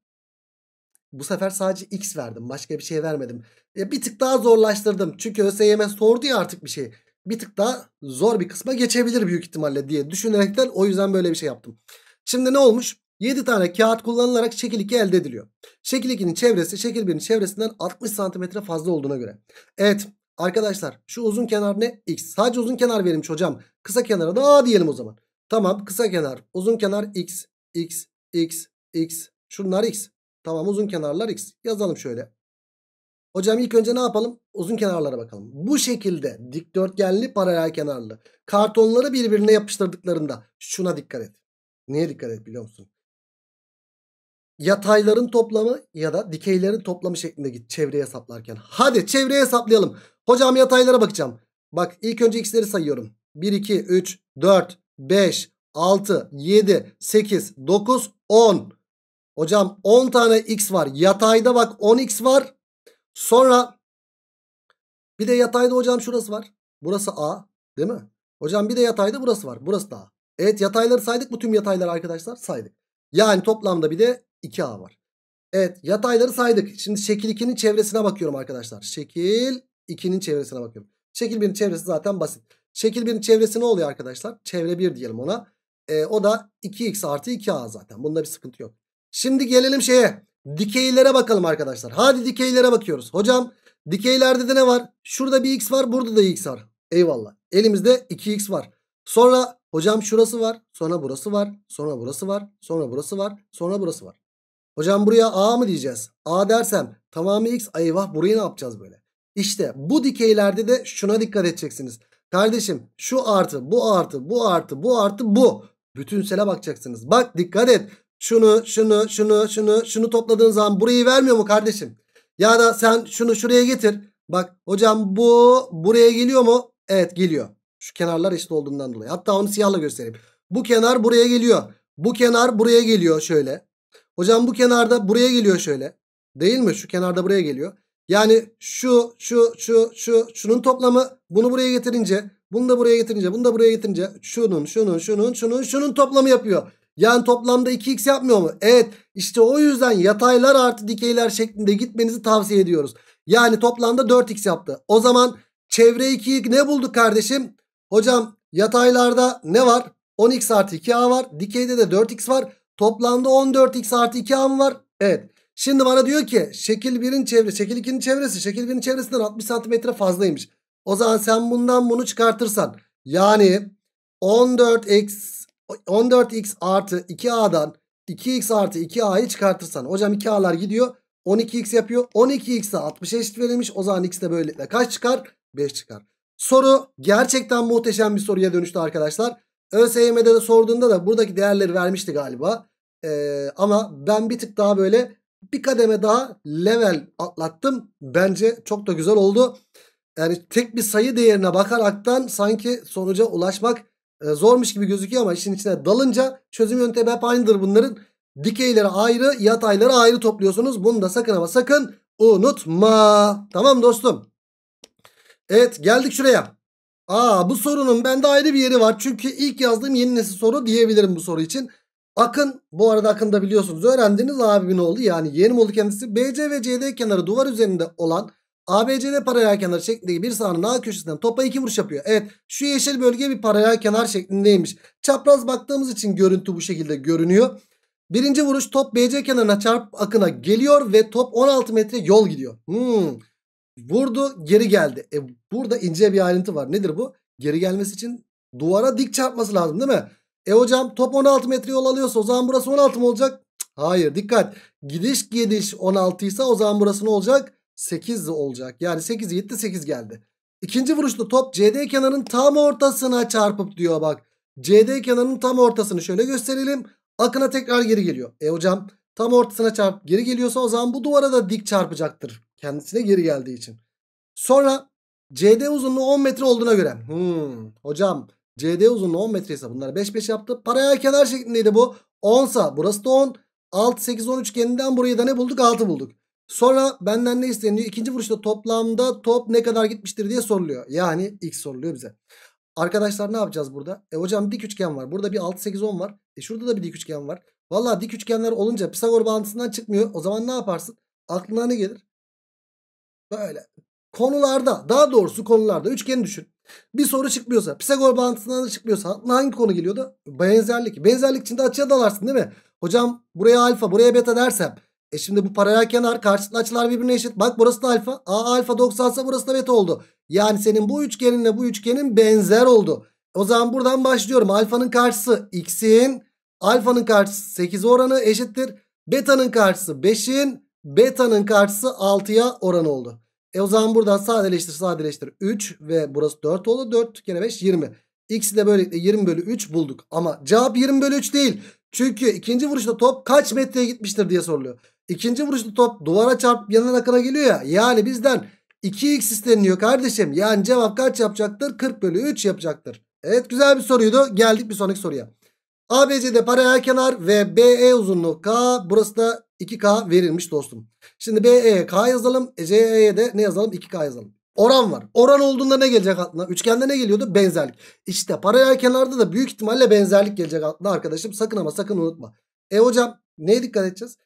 bu sefer sadece X verdim. Başka bir şey vermedim. Ya bir tık daha zorlaştırdım. Çünkü ÖSYM sordu ya artık bir şey bir tık daha zor bir kısma geçebilir büyük ihtimalle diye düşünerekten o yüzden böyle bir şey yaptım. Şimdi ne olmuş? 7 tane kağıt kullanılarak şekil 2 elde ediliyor. Şekil 2'nin çevresi şekil 1'in çevresinden 60 santimetre fazla olduğuna göre. Evet arkadaşlar şu uzun kenar ne? X. Sadece uzun kenar verilmiş hocam. Kısa kenara da A diyelim o zaman. Tamam kısa kenar uzun kenar X. X. X. X. Şunlar X. Tamam uzun kenarlar X. Yazalım şöyle. Hocam ilk önce ne yapalım? uzun kenarlara bakalım. Bu şekilde dikdörtgenli paralel kenarlı kartonları birbirine yapıştırdıklarında şuna dikkat et. Niye dikkat et biliyor musun? Yatayların toplamı ya da dikeylerin toplamı şeklinde git çevreye hesaplarken. Hadi çevreye hesaplayalım. Hocam yataylara bakacağım. Bak ilk önce x'leri sayıyorum. 1, 2, 3, 4, 5, 6, 7, 8, 9, 10. Hocam 10 tane x var. Yatayda bak 10x var. Sonra bir de yatayda hocam şurası var. Burası A değil mi? Hocam bir de yatayda burası var. Burası da A. Evet yatayları saydık mı tüm yatayları arkadaşlar? Saydık. Yani toplamda bir de 2A var. Evet yatayları saydık. Şimdi şekil 2'nin çevresine bakıyorum arkadaşlar. Şekil 2'nin çevresine bakıyorum. Şekil 1'in çevresi zaten basit. Şekil 1'in çevresi ne oluyor arkadaşlar? Çevre 1 diyelim ona. E, o da 2x artı 2a zaten. Bunda bir sıkıntı yok. Şimdi gelelim şeye. Dikeylere bakalım arkadaşlar. Hadi dikeylere bakıyoruz. Hocam Dikeylerde de ne var? Şurada bir x var burada da x var. Eyvallah. Elimizde 2x var. Sonra hocam şurası var. Sonra burası var. Sonra burası var. Sonra burası var. Sonra burası var. Hocam buraya a mı diyeceğiz? A dersem tamamı x. Eyvah burayı ne yapacağız böyle? İşte bu dikeylerde de şuna dikkat edeceksiniz. Kardeşim şu artı bu artı bu artı bu artı bu. Bütünsele bakacaksınız. Bak dikkat et. Şunu şunu şunu şunu şunu topladığın zaman burayı vermiyor mu kardeşim? Ya da sen şunu şuraya getir. Bak hocam bu buraya geliyor mu? Evet geliyor. Şu kenarlar eşit olduğundan dolayı. Hatta onu siyahla göstereyim. Bu kenar buraya geliyor. Bu kenar buraya geliyor şöyle. Hocam bu kenarda buraya geliyor şöyle. Değil mi? Şu kenarda buraya geliyor. Yani şu, şu, şu, şu, şunun toplamı bunu buraya getirince, bunu da buraya getirince, bunu da buraya getirince şunun, şunun, şunun, şunun, şunun toplamı yapıyor. Yani toplamda 2x yapmıyor mu? Evet işte o yüzden yataylar artı dikeyler şeklinde gitmenizi tavsiye ediyoruz. Yani toplamda 4x yaptı. O zaman çevre 2'yi ne bulduk kardeşim? Hocam yataylarda ne var? 10x artı 2a var. Dikeyde de 4x var. Toplamda 14x artı 2a mı var? Evet. Şimdi bana diyor ki şekil 1'in çevresi, şekil 2'nin çevresi, şekil 1'in çevresinden 60 santimetre fazlaymış. O zaman sen bundan bunu çıkartırsan yani 14 eksi 14x artı 2a'dan 2x artı 2a'yı çıkartırsan hocam 2a'lar gidiyor 12x yapıyor 12x'e 60 eşit verilmiş o zaman x de böylelikle kaç çıkar 5 çıkar. Soru gerçekten muhteşem bir soruya dönüştü arkadaşlar. ÖSYM'de de sorduğunda da buradaki değerleri vermişti galiba. Ee, ama ben bir tık daha böyle bir kademe daha level atlattım. Bence çok da güzel oldu. Yani tek bir sayı değerine bakaraktan sanki sonuca ulaşmak ee, zormuş gibi gözüküyor ama işin içine dalınca çözüm yöntemi hep aynıdır bunların. Dikeyleri ayrı, yatayları ayrı topluyorsunuz. Bunu da sakın ama sakın unutma. Tamam dostum. Evet geldik şuraya. Aa bu sorunun bende ayrı bir yeri var. Çünkü ilk yazdığım yeni nesil soru diyebilirim bu soru için. Akın bu arada Akın da biliyorsunuz öğrendiniz abimin oğlu yani yeğenim oldu kendisi. BC ve CD kenarı duvar üzerinde olan ABCD paralel kenar şeklindeki bir sahanın A köşesinden topa iki vuruş yapıyor. Evet şu yeşil bölge bir paralel kenar şeklindeymiş. Çapraz baktığımız için görüntü bu şekilde görünüyor. Birinci vuruş top BC kenarına çarp akına geliyor ve top 16 metre yol gidiyor. Hmm. Vurdu geri geldi. E, burada ince bir ayrıntı var. Nedir bu? Geri gelmesi için duvara dik çarpması lazım değil mi? E hocam top 16 metre yol alıyorsa o zaman burası 16 mı olacak? Hayır dikkat. Gidiş gidiş 16 ise o zaman burası ne olacak? 8 olacak. Yani 8 gitti 8 geldi. İkinci vuruşlu top CD kenarının tam ortasına çarpıp diyor bak. CD kenarının tam ortasını şöyle gösterelim. Akına tekrar geri geliyor. E hocam tam ortasına çarp geri geliyorsa o zaman bu duvara da dik çarpacaktır. Kendisine geri geldiği için. Sonra CD uzunluğu 10 metre olduğuna göre. Hmm, hocam CD uzunluğu 10 metre ise bunlar 5 5 yaptı. paraya kenar şeklindeydi bu. 10 sa burası da 10. 6 8 10 üçgeninden burayı da ne bulduk? 6 bulduk. Sonra benden ne isteniyor? İkinci vuruşta toplamda top ne kadar gitmiştir diye soruluyor. Yani x soruluyor bize. Arkadaşlar ne yapacağız burada? E hocam dik üçgen var. Burada bir 6 8 10 var. E şurada da bir dik üçgen var. Valla dik üçgenler olunca Pisagor bağıntısından çıkmıyor. O zaman ne yaparsın? Aklına ne gelir? Böyle konularda daha doğrusu konularda üçgeni düşün. Bir soru çıkmıyorsa Pisagor bağıntısından da çıkmıyorsa aklına hangi konu geliyordu? Benzerlik. Benzerlik içinde açıya dalarsın değil mi? Hocam buraya alfa buraya beta dersem e şimdi bu paralel kenar karşılıklı açılar birbirine eşit. Bak burası da alfa. A alfa 90 ise burası da beta oldu. Yani senin bu üçgeninle bu üçgenin benzer oldu. O zaman buradan başlıyorum. Alfanın karşısı x'in alfanın karşısı 8 oranı eşittir. Beta'nın karşısı 5'in beta'nın karşısı 6'ya oranı oldu. E o zaman buradan sadeleştir sadeleştir 3 ve burası 4 oldu. 4 kere 5 20. X'i de böylelikle 20 bölü 3 bulduk. Ama cevap 20 bölü 3 değil. Çünkü ikinci vuruşta top kaç metreye gitmiştir diye soruluyor. İkinci vuruşta top duvara çarp yanına akına geliyor ya. Yani bizden 2x isteniyor kardeşim. Yani cevap kaç yapacaktır? 40 bölü 3 yapacaktır. Evet güzel bir soruydu. Geldik bir sonraki soruya. ABC'de paralel kenar ve BE uzunluğu K. Burası da 2K verilmiş dostum. Şimdi BE'ye K yazalım. E, CE'ye de ne yazalım? 2K yazalım oran var. Oran olduğunda ne gelecek aklına? Üçgende ne geliyordu? Benzerlik. İşte paralel kenarda da büyük ihtimalle benzerlik gelecek aklına arkadaşım. Sakın ama sakın unutma. E hocam neye dikkat edeceğiz?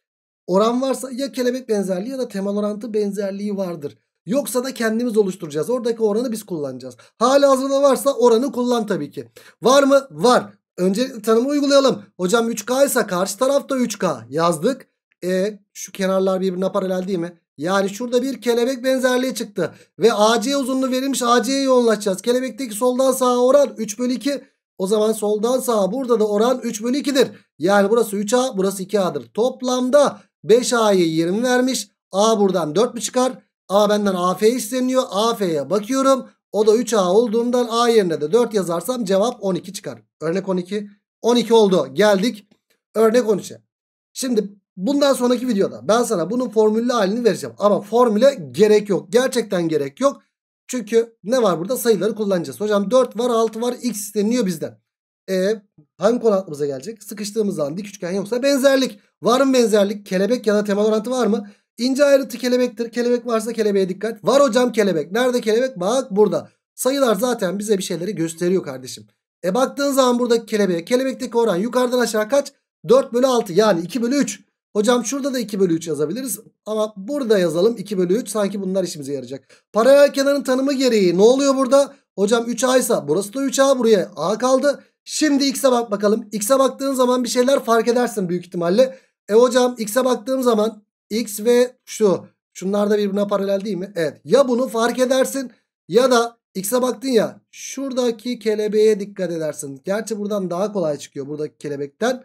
Oran varsa ya kelebek benzerliği ya da temel orantı benzerliği vardır. Yoksa da kendimiz oluşturacağız. Oradaki oranı biz kullanacağız. Hala hazırda varsa oranı kullan tabii ki. Var mı? Var. Önce tanımı uygulayalım. Hocam 3K ise karşı tarafta 3K yazdık. E şu kenarlar birbirine paralel değil mi? Yani şurada bir kelebek benzerliği çıktı. Ve AC uzunluğu verilmiş AC'ye yoğunlaşacağız. Kelebekteki soldan sağa oran 3 bölü 2. O zaman soldan sağa burada da oran 3 bölü 2'dir. Yani burası 3A burası 2A'dır. Toplamda 5A'yı 20 vermiş. A buradan 4 mü çıkar? A benden AF isteniyor. AF'ye bakıyorum. O da 3A olduğundan A yerine de 4 yazarsam cevap 12 çıkar. Örnek 12. 12 oldu. Geldik örnek 13'e. Şimdi Bundan sonraki videoda ben sana bunun formülü halini vereceğim. Ama formüle gerek yok. Gerçekten gerek yok. Çünkü ne var burada? Sayıları kullanacağız. Hocam 4 var 6 var x isteniyor bizden. E hangi konu aklımıza gelecek? Sıkıştığımız zaman dik üçgen yoksa benzerlik. Var mı benzerlik? Kelebek ya da temel orantı var mı? İnce ayrıtı kelebektir. Kelebek varsa kelebeğe dikkat. Var hocam kelebek. Nerede kelebek? Bak burada. Sayılar zaten bize bir şeyleri gösteriyor kardeşim. E baktığın zaman buradaki kelebeğe. Kelebekteki oran yukarıdan aşağı kaç? 4 bölü 6 yani 2 bölü 3. Hocam şurada da 2 bölü 3 yazabiliriz. Ama burada yazalım 2 bölü 3. Sanki bunlar işimize yarayacak. Paralel kenarın tanımı gereği ne oluyor burada? Hocam 3A ise burası da 3A buraya A kaldı. Şimdi x'e bak bakalım. X'e baktığın zaman bir şeyler fark edersin büyük ihtimalle. E hocam x'e baktığım zaman x ve şu. Şunlar da birbirine paralel değil mi? Evet. Ya bunu fark edersin ya da x'e baktın ya şuradaki kelebeğe dikkat edersin. Gerçi buradan daha kolay çıkıyor buradaki kelebekten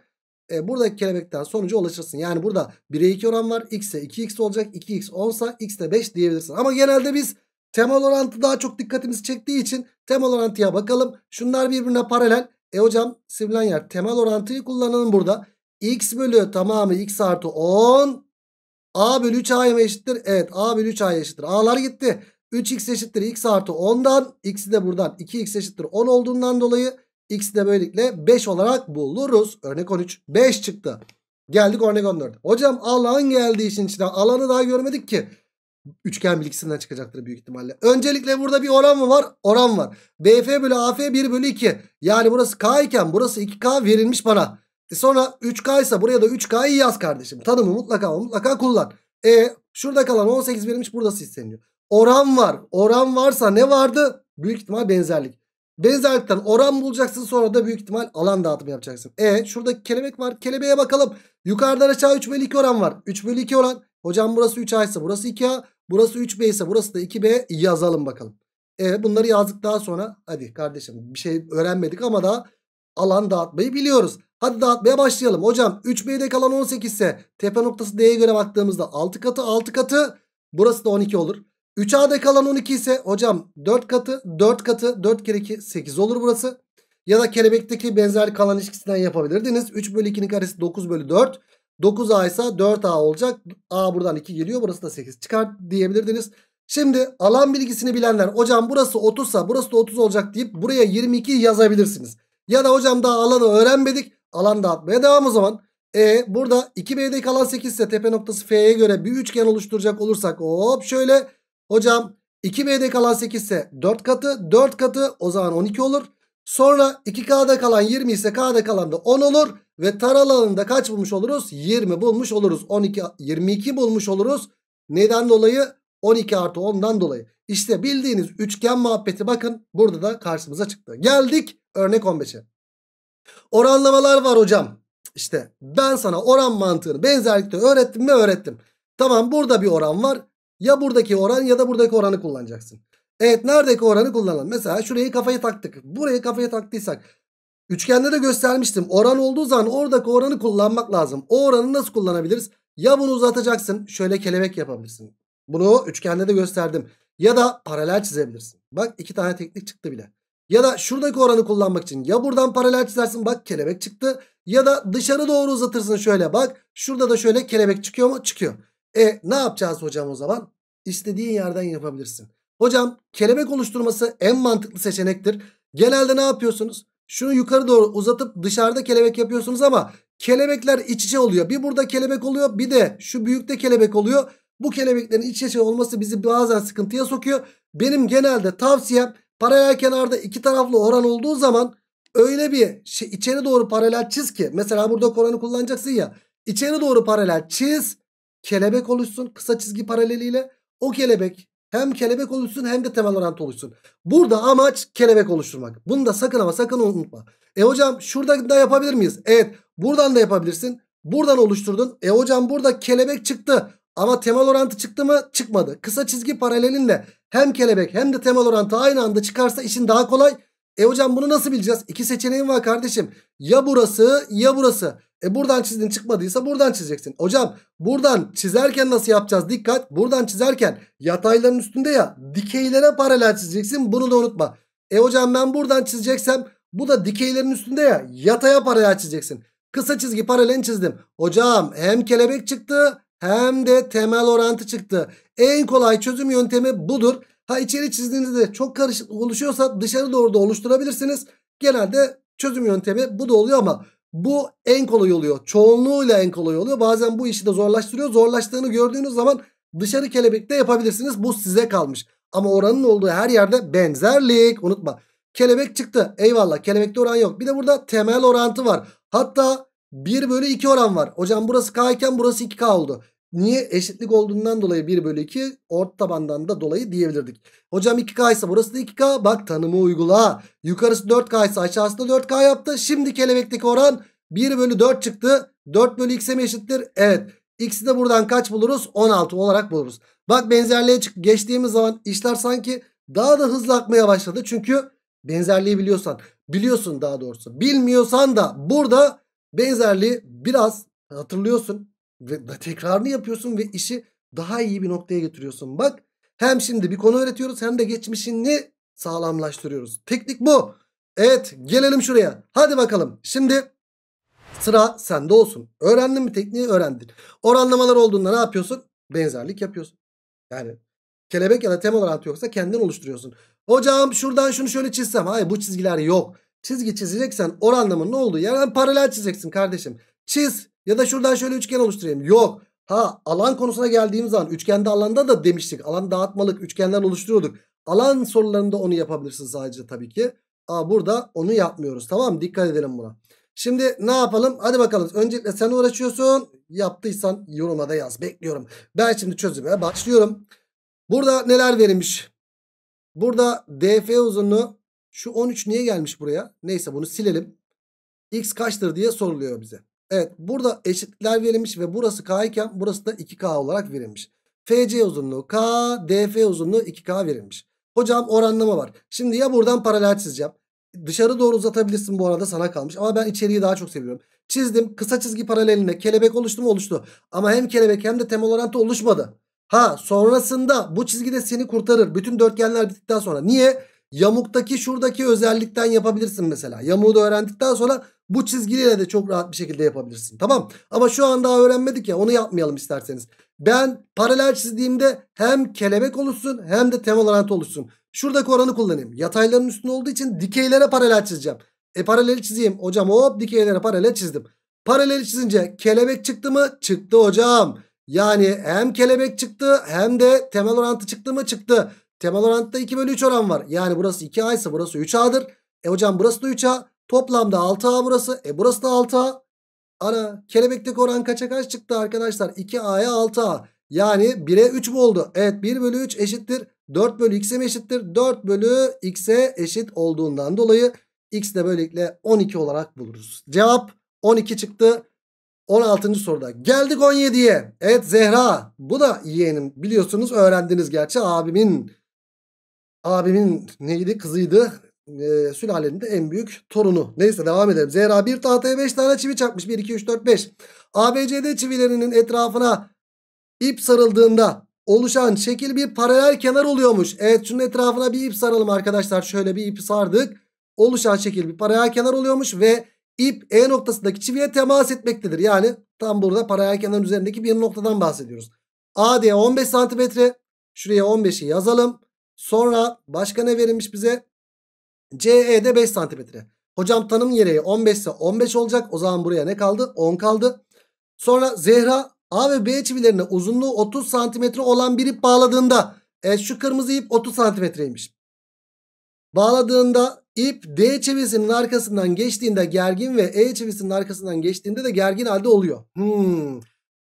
e, buradaki kelebekten sonuca ulaşırsın. Yani burada 1'e 2 oran var. X'e 2x olacak. 2x 10 sa de 5 diyebilirsin. Ama genelde biz temel orantı daha çok dikkatimizi çektiği için temel orantıya bakalım. Şunlar birbirine paralel. E hocam sivrilen yer temel orantıyı kullanalım burada. X bölü tamamı x artı 10. A bölü 3a'ya mı eşittir? Evet a bölü 3a'ya eşittir. A'lar gitti. 3x eşittir x artı 10'dan. X'i de buradan 2x eşittir 10 olduğundan dolayı X'i de böylelikle 5 olarak buluruz. Örnek 13. 5 çıktı. Geldik örnek 14. Hocam alan geldi işin içine. Alanı daha görmedik ki. Üçgen bilgisinden çıkacaktır büyük ihtimalle. Öncelikle burada bir oran mı var? Oran var. BF bölü AF 1 bölü 2. Yani burası K iken burası 2K verilmiş bana. E sonra 3K ise buraya da 3K'yı yaz kardeşim. Tanımı mutlaka mutlaka kullan. E şurada kalan 18 verilmiş burası isteniyor. Oran var. Oran varsa ne vardı? Büyük ihtimal benzerlik. Benzerlikten oran bulacaksın sonra da büyük ihtimal alan dağıtımı yapacaksın. E şurada kelebek var. Kelebeğe bakalım. yukarıda aşağı 3 bölü 2 oran var. 3 bölü 2 oran. Hocam burası 3A ise burası 2A. Burası 3B ise burası da 2B yazalım bakalım. E bunları yazdık daha sonra hadi kardeşim bir şey öğrenmedik ama da alan dağıtmayı biliyoruz. Hadi dağıtmaya başlayalım. Hocam 3B'de kalan 18 ise tepe noktası D'ye göre baktığımızda 6 katı 6 katı burası da 12 olur. 3A'da kalan 12 ise hocam 4 katı 4 katı 4 kere 2 8 olur burası. Ya da kelebekteki benzer kalan ilişkisinden yapabilirdiniz. 3 bölü 2'nin karesi 9 bölü 4. 9A ise 4A olacak. A buradan 2 geliyor. Burası da 8 çıkar diyebilirdiniz. Şimdi alan bilgisini bilenler hocam burası 30 sa burası da 30 olacak deyip buraya 22 yazabilirsiniz. Ya da hocam daha alanı öğrenmedik. Alan dağıtmaya devam o zaman. E burada 2B'de kalan 8 ise tepe noktası F'ye göre bir üçgen oluşturacak olursak hop şöyle Hocam 2B'de kalan 8 ise 4 katı 4 katı o zaman 12 olur. Sonra 2K'da kalan 20 ise K'da kalan da 10 olur. Ve tar alanında kaç bulmuş oluruz? 20 bulmuş oluruz. 12, 22 bulmuş oluruz. Neden dolayı? 12 artı 10'dan dolayı. İşte bildiğiniz üçgen muhabbeti bakın burada da karşımıza çıktı. Geldik örnek 15'e. Oranlamalar var hocam. İşte ben sana oran mantığını benzerlikte öğrettim mi öğrettim. Tamam burada bir oran var. Ya buradaki oran ya da buradaki oranı kullanacaksın. Evet neredeki oranı kullanalım. Mesela şurayı kafaya taktık. burayı kafaya taktıysak. Üçgende de göstermiştim. Oran olduğu zaman oradaki oranı kullanmak lazım. O oranı nasıl kullanabiliriz? Ya bunu uzatacaksın. Şöyle kelebek yapabilirsin. Bunu üçgende de gösterdim. Ya da paralel çizebilirsin. Bak iki tane teknik çıktı bile. Ya da şuradaki oranı kullanmak için ya buradan paralel çizersin bak kelebek çıktı. Ya da dışarı doğru uzatırsın şöyle bak. Şurada da şöyle kelebek çıkıyor mu? Çıkıyor. E ne yapacağız hocam o zaman? İstediğin yerden yapabilirsin. Hocam kelebek oluşturması en mantıklı seçenektir. Genelde ne yapıyorsunuz? Şunu yukarı doğru uzatıp dışarıda kelebek yapıyorsunuz ama kelebekler iç içe oluyor. Bir burada kelebek oluyor bir de şu büyükte kelebek oluyor. Bu kelebeklerin iç içe olması bizi bazen sıkıntıya sokuyor. Benim genelde tavsiyem paralel kenarda iki taraflı oran olduğu zaman öyle bir şey, içeri doğru paralel çiz ki mesela burada oranı kullanacaksın ya. İçeri doğru paralel çiz kelebek oluşsun kısa çizgi paraleliyle. O kelebek hem kelebek oluşsun hem de temel orantı oluşsun. Burada amaç kelebek oluşturmak. Bunu da sakın ama sakın unutma. E hocam şurada da yapabilir miyiz? Evet buradan da yapabilirsin. Buradan oluşturdun. E hocam burada kelebek çıktı. Ama temel orantı çıktı mı? Çıkmadı. Kısa çizgi paralelinle hem kelebek hem de temel orantı aynı anda çıkarsa işin daha kolay. E hocam bunu nasıl bileceğiz? İki seçeneğim var kardeşim. Ya burası ya burası. E buradan çizdin çıkmadıysa buradan çizeceksin. Hocam buradan çizerken nasıl yapacağız? Dikkat buradan çizerken yatayların üstünde ya dikeylere paralel çizeceksin. Bunu da unutma. E hocam ben buradan çizeceksem bu da dikeylerin üstünde ya yataya paralel çizeceksin. Kısa çizgi paralel çizdim. Hocam hem kelebek çıktı hem de temel orantı çıktı. En kolay çözüm yöntemi budur. Ha içeri çizdiğinizde çok karışık oluşuyorsa dışarı doğru da oluşturabilirsiniz. Genelde çözüm yöntemi bu da oluyor ama bu en kolay oluyor. Çoğunluğuyla en kolay oluyor. Bazen bu işi de zorlaştırıyor. Zorlaştığını gördüğünüz zaman dışarı kelebekte yapabilirsiniz. Bu size kalmış. Ama oranın olduğu her yerde benzerlik unutma. Kelebek çıktı. Eyvallah kelebekte oran yok. Bir de burada temel orantı var. Hatta 1 bölü 2 oran var. Hocam burası K iken burası 2K oldu. Niye? Eşitlik olduğundan dolayı 1 bölü 2 ort tabandan da dolayı diyebilirdik. Hocam 2K ise burası da 2K. Bak tanımı uygula. Yukarısı 4K ise aşağısı da 4K yaptı. Şimdi kelebekteki oran 1 bölü 4 çıktı. 4 bölü x'e mi eşittir? Evet. X'i de buradan kaç buluruz? 16 olarak buluruz. Bak benzerliğe çık geçtiğimiz zaman işler sanki daha da hızlı akmaya başladı. Çünkü benzerliği biliyorsan, biliyorsun daha doğrusu. Bilmiyorsan da burada benzerliği biraz hatırlıyorsun ve tekrarını yapıyorsun ve işi daha iyi bir noktaya getiriyorsun. Bak hem şimdi bir konu öğretiyoruz hem de geçmişini sağlamlaştırıyoruz. Teknik bu. Evet gelelim şuraya. Hadi bakalım. Şimdi sıra sende olsun. Öğrendin mi tekniği öğrendin. Oranlamalar olduğunda ne yapıyorsun? Benzerlik yapıyorsun. Yani kelebek ya da tema olarak yoksa kendin oluşturuyorsun. Hocam şuradan şunu şöyle çizsem. Hayır bu çizgiler yok. Çizgi çizeceksen oranlamanın ne olduğu yerden paralel çizeceksin kardeşim. Çiz ya da şuradan şöyle üçgen oluşturayım. Yok. Ha alan konusuna geldiğimiz zaman üçgende alanda da demiştik. Alan dağıtmalık üçgenler oluşturuyorduk. Alan sorularında onu yapabilirsin sadece tabii ki. Aa, burada onu yapmıyoruz. Tamam mı? Dikkat edelim buna. Şimdi ne yapalım? Hadi bakalım. Öncelikle sen uğraşıyorsun. Yaptıysan yoruma da yaz. Bekliyorum. Ben şimdi çözüme başlıyorum. Burada neler verilmiş? Burada DF uzunluğu şu 13 niye gelmiş buraya? Neyse bunu silelim. X kaçtır diye soruluyor bize. Evet burada eşitler verilmiş ve burası K iken burası da 2K olarak verilmiş. FC uzunluğu K, DF uzunluğu 2K verilmiş. Hocam oranlama var. Şimdi ya buradan paralel çizeceğim. Dışarı doğru uzatabilirsin bu arada sana kalmış. Ama ben içeriği daha çok seviyorum. Çizdim kısa çizgi paraleline kelebek oluştu mu oluştu. Ama hem kelebek hem de temel orantı oluşmadı. Ha sonrasında bu çizgide seni kurtarır. Bütün dörtgenler bittikten sonra. Niye? Yamuktaki şuradaki özellikten yapabilirsin mesela. Yamuğu da öğrendikten sonra bu çizgiyle de çok rahat bir şekilde yapabilirsin. Tamam ama şu an daha öğrenmedik ya onu yapmayalım isterseniz. Ben paralel çizdiğimde hem kelebek oluşsun hem de temel orantı oluşsun. Şuradaki oranı kullanayım. Yatayların üstünde olduğu için dikeylere paralel çizeceğim. E paralel çizeyim. Hocam hop dikeylere paralel çizdim. Paralel çizince kelebek çıktı mı? Çıktı hocam. Yani hem kelebek çıktı hem de temel orantı çıktı mı? Çıktı. Temel orantıda 2 bölü 3 oran var. Yani burası 2A ise burası 3A'dır. E hocam burası da 3A. Toplamda 6A burası. E burası da 6A. Ana kelebekteki oran kaça kaç çıktı arkadaşlar? 2A'ya 6A. Yani 1'e 3 mü oldu? Evet 1 bölü 3 eşittir. 4 bölü x'e mi eşittir? 4 bölü x'e eşit olduğundan dolayı x de böylelikle 12 olarak buluruz. Cevap 12 çıktı. 16. soruda geldik 17'ye. Evet Zehra bu da yeğenim biliyorsunuz öğrendiniz gerçi abimin abimin neydi kızıydı e, sülalenin de en büyük torunu. Neyse devam edelim. Zehra bir tahtaya 5 tane çivi çakmış. 1, 2, 3, 4, 5. ABCD çivilerinin etrafına ip sarıldığında oluşan şekil bir paralel kenar oluyormuş. Evet şunun etrafına bir ip saralım arkadaşlar. Şöyle bir ipi sardık. Oluşan şekil bir paralel kenar oluyormuş ve ip E noktasındaki çiviye temas etmektedir. Yani tam burada paralel kenarın üzerindeki bir noktadan bahsediyoruz. AD 15 e santimetre. Şuraya 15'i yazalım. Sonra başka ne verilmiş bize? CE'de 5 santimetre. Hocam tanım gereği 15 ise 15 olacak. O zaman buraya ne kaldı? 10 kaldı. Sonra Zehra A ve B çivilerine uzunluğu 30 santimetre olan bir ip bağladığında e, şu kırmızı ip 30 santimetreymiş. Bağladığında ip D çivisinin arkasından geçtiğinde gergin ve E çivisinin arkasından geçtiğinde de gergin halde oluyor. Hmm.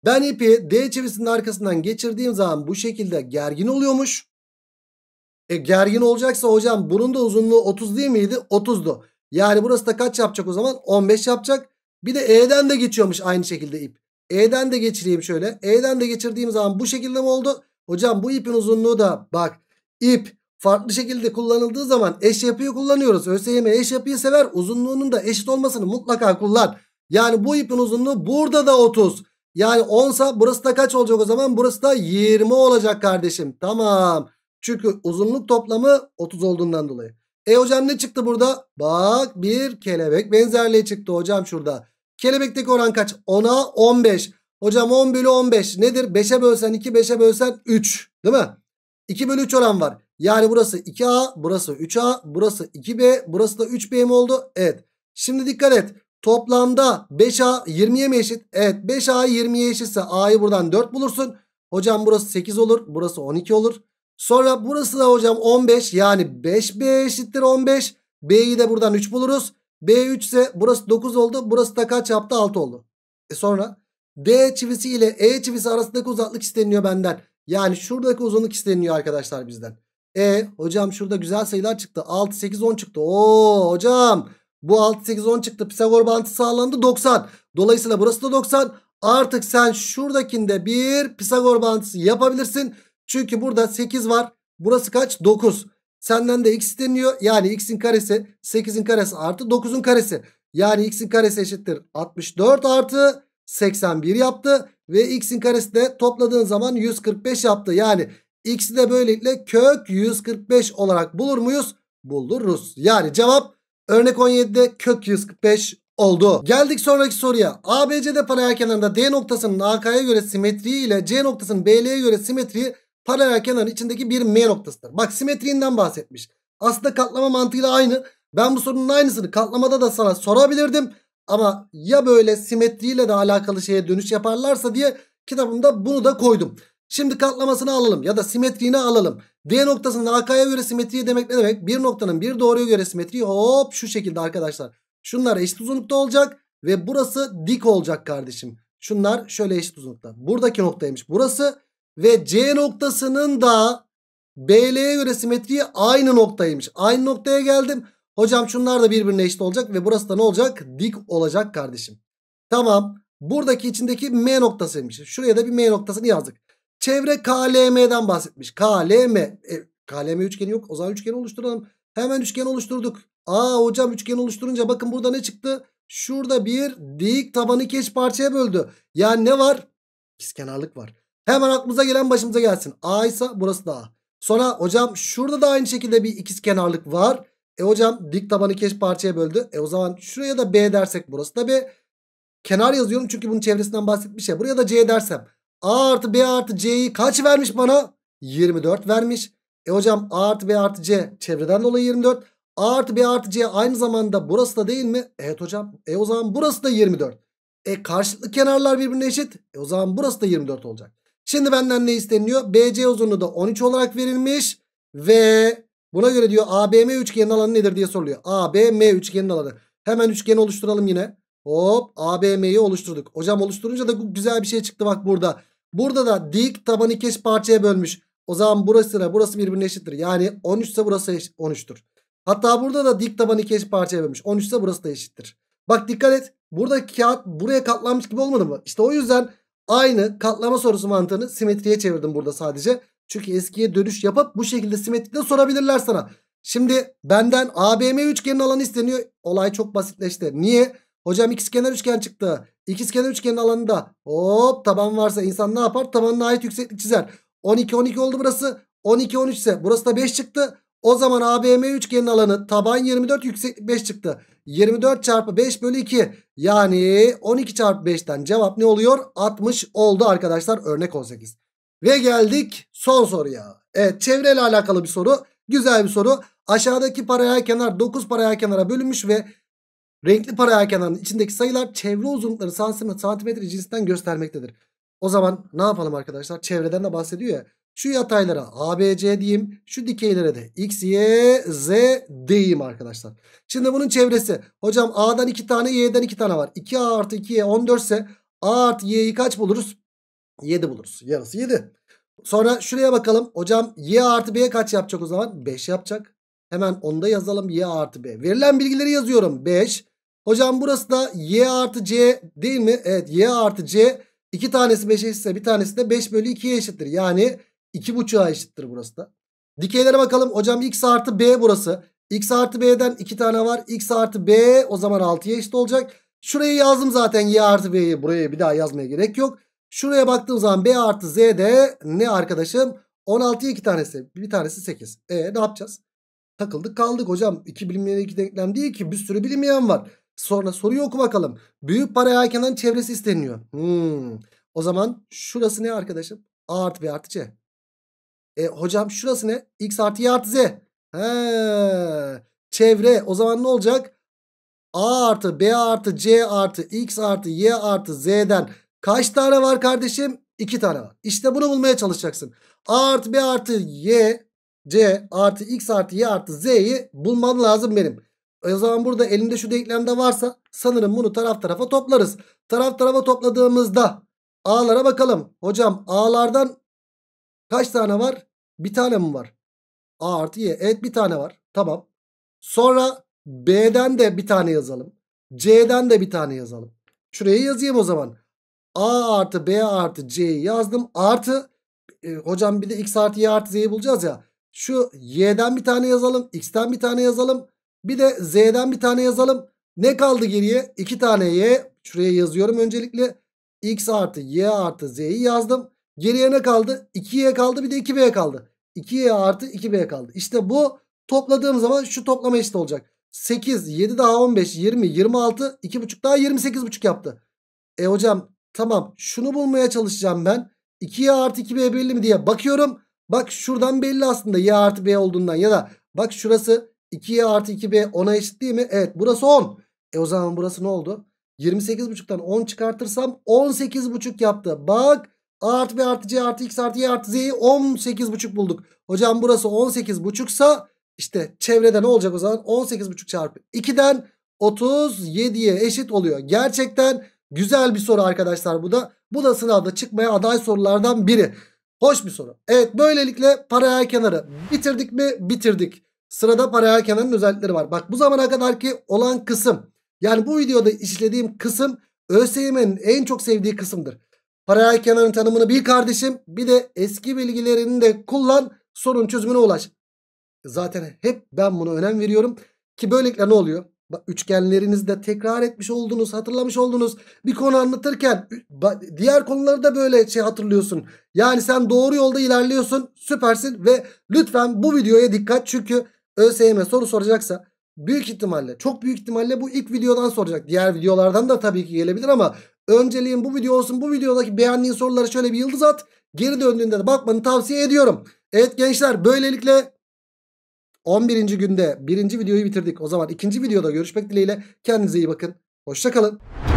Ben ipi D çivisinin arkasından geçirdiğim zaman bu şekilde gergin oluyormuş. E gergin olacaksa hocam bunun da uzunluğu 30 değil miydi? 30'du. Yani burası da kaç yapacak o zaman? 15 yapacak. Bir de E'den de geçiyormuş aynı şekilde ip. E'den de geçireyim şöyle. E'den de geçirdiğim zaman bu şekilde mi oldu? Hocam bu ipin uzunluğu da bak ip farklı şekilde kullanıldığı zaman eş yapıyı kullanıyoruz. ÖSYM eş yapıyı sever. Uzunluğunun da eşit olmasını mutlaka kullan. Yani bu ipin uzunluğu burada da 30. Yani 10 sa burası da kaç olacak o zaman? Burası da 20 olacak kardeşim. Tamam. Çünkü uzunluk toplamı 30 olduğundan dolayı. E hocam ne çıktı burada? Bak bir kelebek benzerliği çıktı hocam şurada. Kelebekteki oran kaç? 10'a 15. Hocam 10 bölü 15 nedir? 5'e bölsen 2, 5'e bölsen 3. Değil mi? 2 bölü 3 oran var. Yani burası 2A, burası 3A, burası 2B, burası da 3B mi oldu? Evet. Şimdi dikkat et. Toplamda 5A 20'ye mi eşit? Evet. 5A 20'ye eşitse A'yı buradan 4 bulursun. Hocam burası 8 olur. Burası 12 olur. Sonra burası da hocam 15 yani 5B eşittir 15. B'yi de buradan 3 buluruz. B3 ise burası 9 oldu. Burası da kaç yaptı? 6 oldu. E sonra D çivisi ile E çivisi arasındaki uzaklık isteniyor benden. Yani şuradaki uzunluk isteniyor arkadaşlar bizden. E hocam şurada güzel sayılar çıktı. 6, 8, 10 çıktı. Oo hocam bu 6, 8, 10 çıktı. Pisagor bantı sağlandı 90. Dolayısıyla burası da 90. Artık sen şuradakinde bir Pisagor bantısı yapabilirsin. Çünkü burada 8 var. Burası kaç? 9. Senden de x isteniyor. Yani x'in karesi 8'in karesi artı 9'un karesi. Yani x'in karesi eşittir 64 artı 81 yaptı. Ve x'in karesi de topladığın zaman 145 yaptı. Yani x'i de böylelikle kök 145 olarak bulur muyuz? Buluruz. Yani cevap örnek 17'de kök 145 oldu. Geldik sonraki soruya. ABC'de paralel kenarında D noktasının AK'ya göre simetriği ile C noktasının BL'ye göre simetriği paralel kenarın içindeki bir M noktasıdır. Bak simetriğinden bahsetmiş. Aslında katlama mantığıyla aynı. Ben bu sorunun aynısını katlamada da sana sorabilirdim. Ama ya böyle simetriyle de alakalı şeye dönüş yaparlarsa diye kitabımda bunu da koydum. Şimdi katlamasını alalım ya da simetriğini alalım. D noktasının AK'ya göre simetriye demek ne demek? Bir noktanın bir doğruya göre simetriği hop şu şekilde arkadaşlar. Şunlar eşit uzunlukta olacak ve burası dik olacak kardeşim. Şunlar şöyle eşit uzunlukta. Buradaki noktaymış burası. Ve C noktasının da BL'ye göre simetriği aynı noktaymış. Aynı noktaya geldim. Hocam şunlar da birbirine eşit olacak ve burası da ne olacak? Dik olacak kardeşim. Tamam. Buradaki içindeki M noktasıymış. Şuraya da bir M noktasını yazdık. Çevre KLM'den bahsetmiş. KLM. E, KLM üçgeni yok. O zaman üçgen oluşturalım. Hemen üçgen oluşturduk. Aa hocam üçgen oluşturunca bakın burada ne çıktı? Şurada bir dik tabanı keş parçaya böldü. Yani ne var? kenarlık var. Hemen aklımıza gelen başımıza gelsin. A ise burası da A. Sonra hocam şurada da aynı şekilde bir ikiz kenarlık var. E hocam dik tabanı iki parçaya böldü. E o zaman şuraya da B dersek burası da B. Kenar yazıyorum çünkü bunun çevresinden bahsetmiş ya. Buraya da C dersem. A artı B artı C'yi kaç vermiş bana? 24 vermiş. E hocam A artı B artı C çevreden dolayı 24. A artı B artı C aynı zamanda burası da değil mi? Evet hocam. E o zaman burası da 24. E karşılıklı kenarlar birbirine eşit. E o zaman burası da 24 olacak. Şimdi benden ne isteniyor? BC uzunluğu da 13 olarak verilmiş. Ve buna göre diyor ABM üçgenin alanı nedir diye soruluyor. ABM üçgenin alanı. Hemen üçgen oluşturalım yine. Hop ABM'yi oluşturduk. Hocam oluşturunca da güzel bir şey çıktı bak burada. Burada da dik taban ikiş parçaya bölmüş. O zaman burası da burası birbirine eşittir. Yani 13 ise burası 13'tür. Hatta burada da dik taban ikiş parçaya bölmüş. 13 ise burası da eşittir. Bak dikkat et. Buradaki kağıt buraya katlanmış gibi olmadı mı? İşte o yüzden Aynı katlama sorusu mantığını simetriye çevirdim burada sadece. Çünkü eskiye dönüş yapıp bu şekilde simetrikte sorabilirler sana. Şimdi benden ABM üçgenin alanı isteniyor. Olay çok basitleşti. Niye? Hocam ikizkenar üçgen çıktı. İkizkenar üçgenin alanında hop taban varsa insan ne yapar? Tabanına ait yükseklik çizer. 12 12 oldu burası. 12 13 ise burası da 5 çıktı. O zaman ABM üçgenin alanı taban 24 yükseklik 5 çıktı. 24 çarpı 5 bölü 2 yani 12 çarpı 5'ten cevap ne oluyor? 60 oldu arkadaşlar örnek 18. Ve geldik son soruya. Evet çevreyle alakalı bir soru. Güzel bir soru. Aşağıdaki paraya kenar 9 paraya kenara bölünmüş ve renkli paraya kenarın içindeki sayılar çevre uzunlukları santimetre, santimetre cinsinden göstermektedir. O zaman ne yapalım arkadaşlar? Çevreden de bahsediyor ya. Şu yataylara ABC diyeyim. Şu dikeylere de X, Y, Z diyeyim arkadaşlar. Şimdi bunun çevresi. Hocam A'dan 2 tane Y'den 2 tane var. 2A artı 2Y 14 ise A artı Y'yi kaç buluruz? 7 buluruz. Yarısı 7. Sonra şuraya bakalım. Hocam Y artı B kaç yapacak o zaman? 5 yapacak. Hemen onu da yazalım. Y artı B. Verilen bilgileri yazıyorum. 5. Hocam burası da Y artı C değil mi? Evet Y artı C. 2 tanesi 5 eşitse bir tanesi de 5 bölü 2'ye eşittir. Yani 2.5'a eşittir burası da. Dikeylere bakalım. Hocam x artı b burası. x artı b'den iki tane var. x artı b o zaman 6'ya eşit olacak. Şurayı yazdım zaten y artı b'yi. Buraya bir daha yazmaya gerek yok. Şuraya baktığım zaman b artı z de ne arkadaşım? 16'ya iki tanesi. Bir tanesi 8. E ne yapacağız? Takıldık kaldık hocam. 2 bilinmeyen iki denklem değil ki. Bir sürü bilinmeyen var. Sonra soruyu oku bakalım. Büyük para yelkenlerin çevresi isteniyor. Hmm. O zaman şurası ne arkadaşım? A artı B artı C. E hocam şurası ne? X artı Y artı Z. He. Çevre o zaman ne olacak? A artı B artı C artı X artı Y artı Z'den kaç tane var kardeşim? İki tane var. İşte bunu bulmaya çalışacaksın. A artı B artı Y C artı X artı Y artı Z'yi bulmam lazım benim. E, o zaman burada elimde şu denklemde varsa sanırım bunu taraf tarafa toplarız. Taraf tarafa topladığımızda A'lara bakalım. Hocam A'lardan kaç tane var? Bir tane mi var? A artı Y. Evet bir tane var. Tamam. Sonra B'den de bir tane yazalım. C'den de bir tane yazalım. Şuraya yazayım o zaman. A artı B artı C'yi yazdım. Artı e, hocam bir de X artı Y artı Z'yi bulacağız ya. Şu Y'den bir tane yazalım. X'ten bir tane yazalım. Bir de Z'den bir tane yazalım. Ne kaldı geriye? İki tane Y. Şuraya yazıyorum öncelikle. X artı Y artı Z'yi yazdım. Geriye ne kaldı? 2y kaldı bir de 2b kaldı. 2y artı 2b kaldı. İşte bu topladığım zaman şu toplama eşit olacak. 8, 7 daha 15, 20, 26, 2,5 daha 28,5 yaptı. E hocam tamam şunu bulmaya çalışacağım ben. 2y artı 2b belli mi diye bakıyorum. Bak şuradan belli aslında y artı b olduğundan ya da bak şurası 2y artı 2b 10'a eşit değil mi? Evet burası 10. E o zaman burası ne oldu? 28,5'tan 10 çıkartırsam 18,5 yaptı. Bak A artı B artı C artı X artı Y artı Z'yi 18,5 bulduk. Hocam burası 18,5 ise işte çevrede ne olacak o zaman? 18,5 çarpı 2'den 37'ye eşit oluyor. Gerçekten güzel bir soru arkadaşlar bu da. Bu da sınavda çıkmaya aday sorulardan biri. Hoş bir soru. Evet böylelikle paralel kenarı bitirdik mi? Bitirdik. Sırada paralel kenarın özellikleri var. Bak bu zamana kadar ki olan kısım. Yani bu videoda işlediğim kısım ÖSYM'nin en çok sevdiği kısımdır. Paralel kenarın tanımını bil kardeşim. Bir de eski bilgilerini de kullan. Sorun çözümüne ulaş. Zaten hep ben buna önem veriyorum. Ki böylelikle ne oluyor? Üçgenlerinizde tekrar etmiş oldunuz. Hatırlamış oldunuz. Bir konu anlatırken diğer konuları da böyle şey hatırlıyorsun. Yani sen doğru yolda ilerliyorsun. Süpersin ve lütfen bu videoya dikkat. Çünkü ÖSYM soru soracaksa büyük ihtimalle çok büyük ihtimalle bu ilk videodan soracak. Diğer videolardan da tabii ki gelebilir ama Önceliğin bu video olsun. Bu videodaki beğendiğin soruları şöyle bir yıldız at. Geri döndüğünde de bakmanı tavsiye ediyorum. Evet gençler böylelikle 11. günde birinci videoyu bitirdik. O zaman ikinci videoda görüşmek dileğiyle. Kendinize iyi bakın. Hoşçakalın.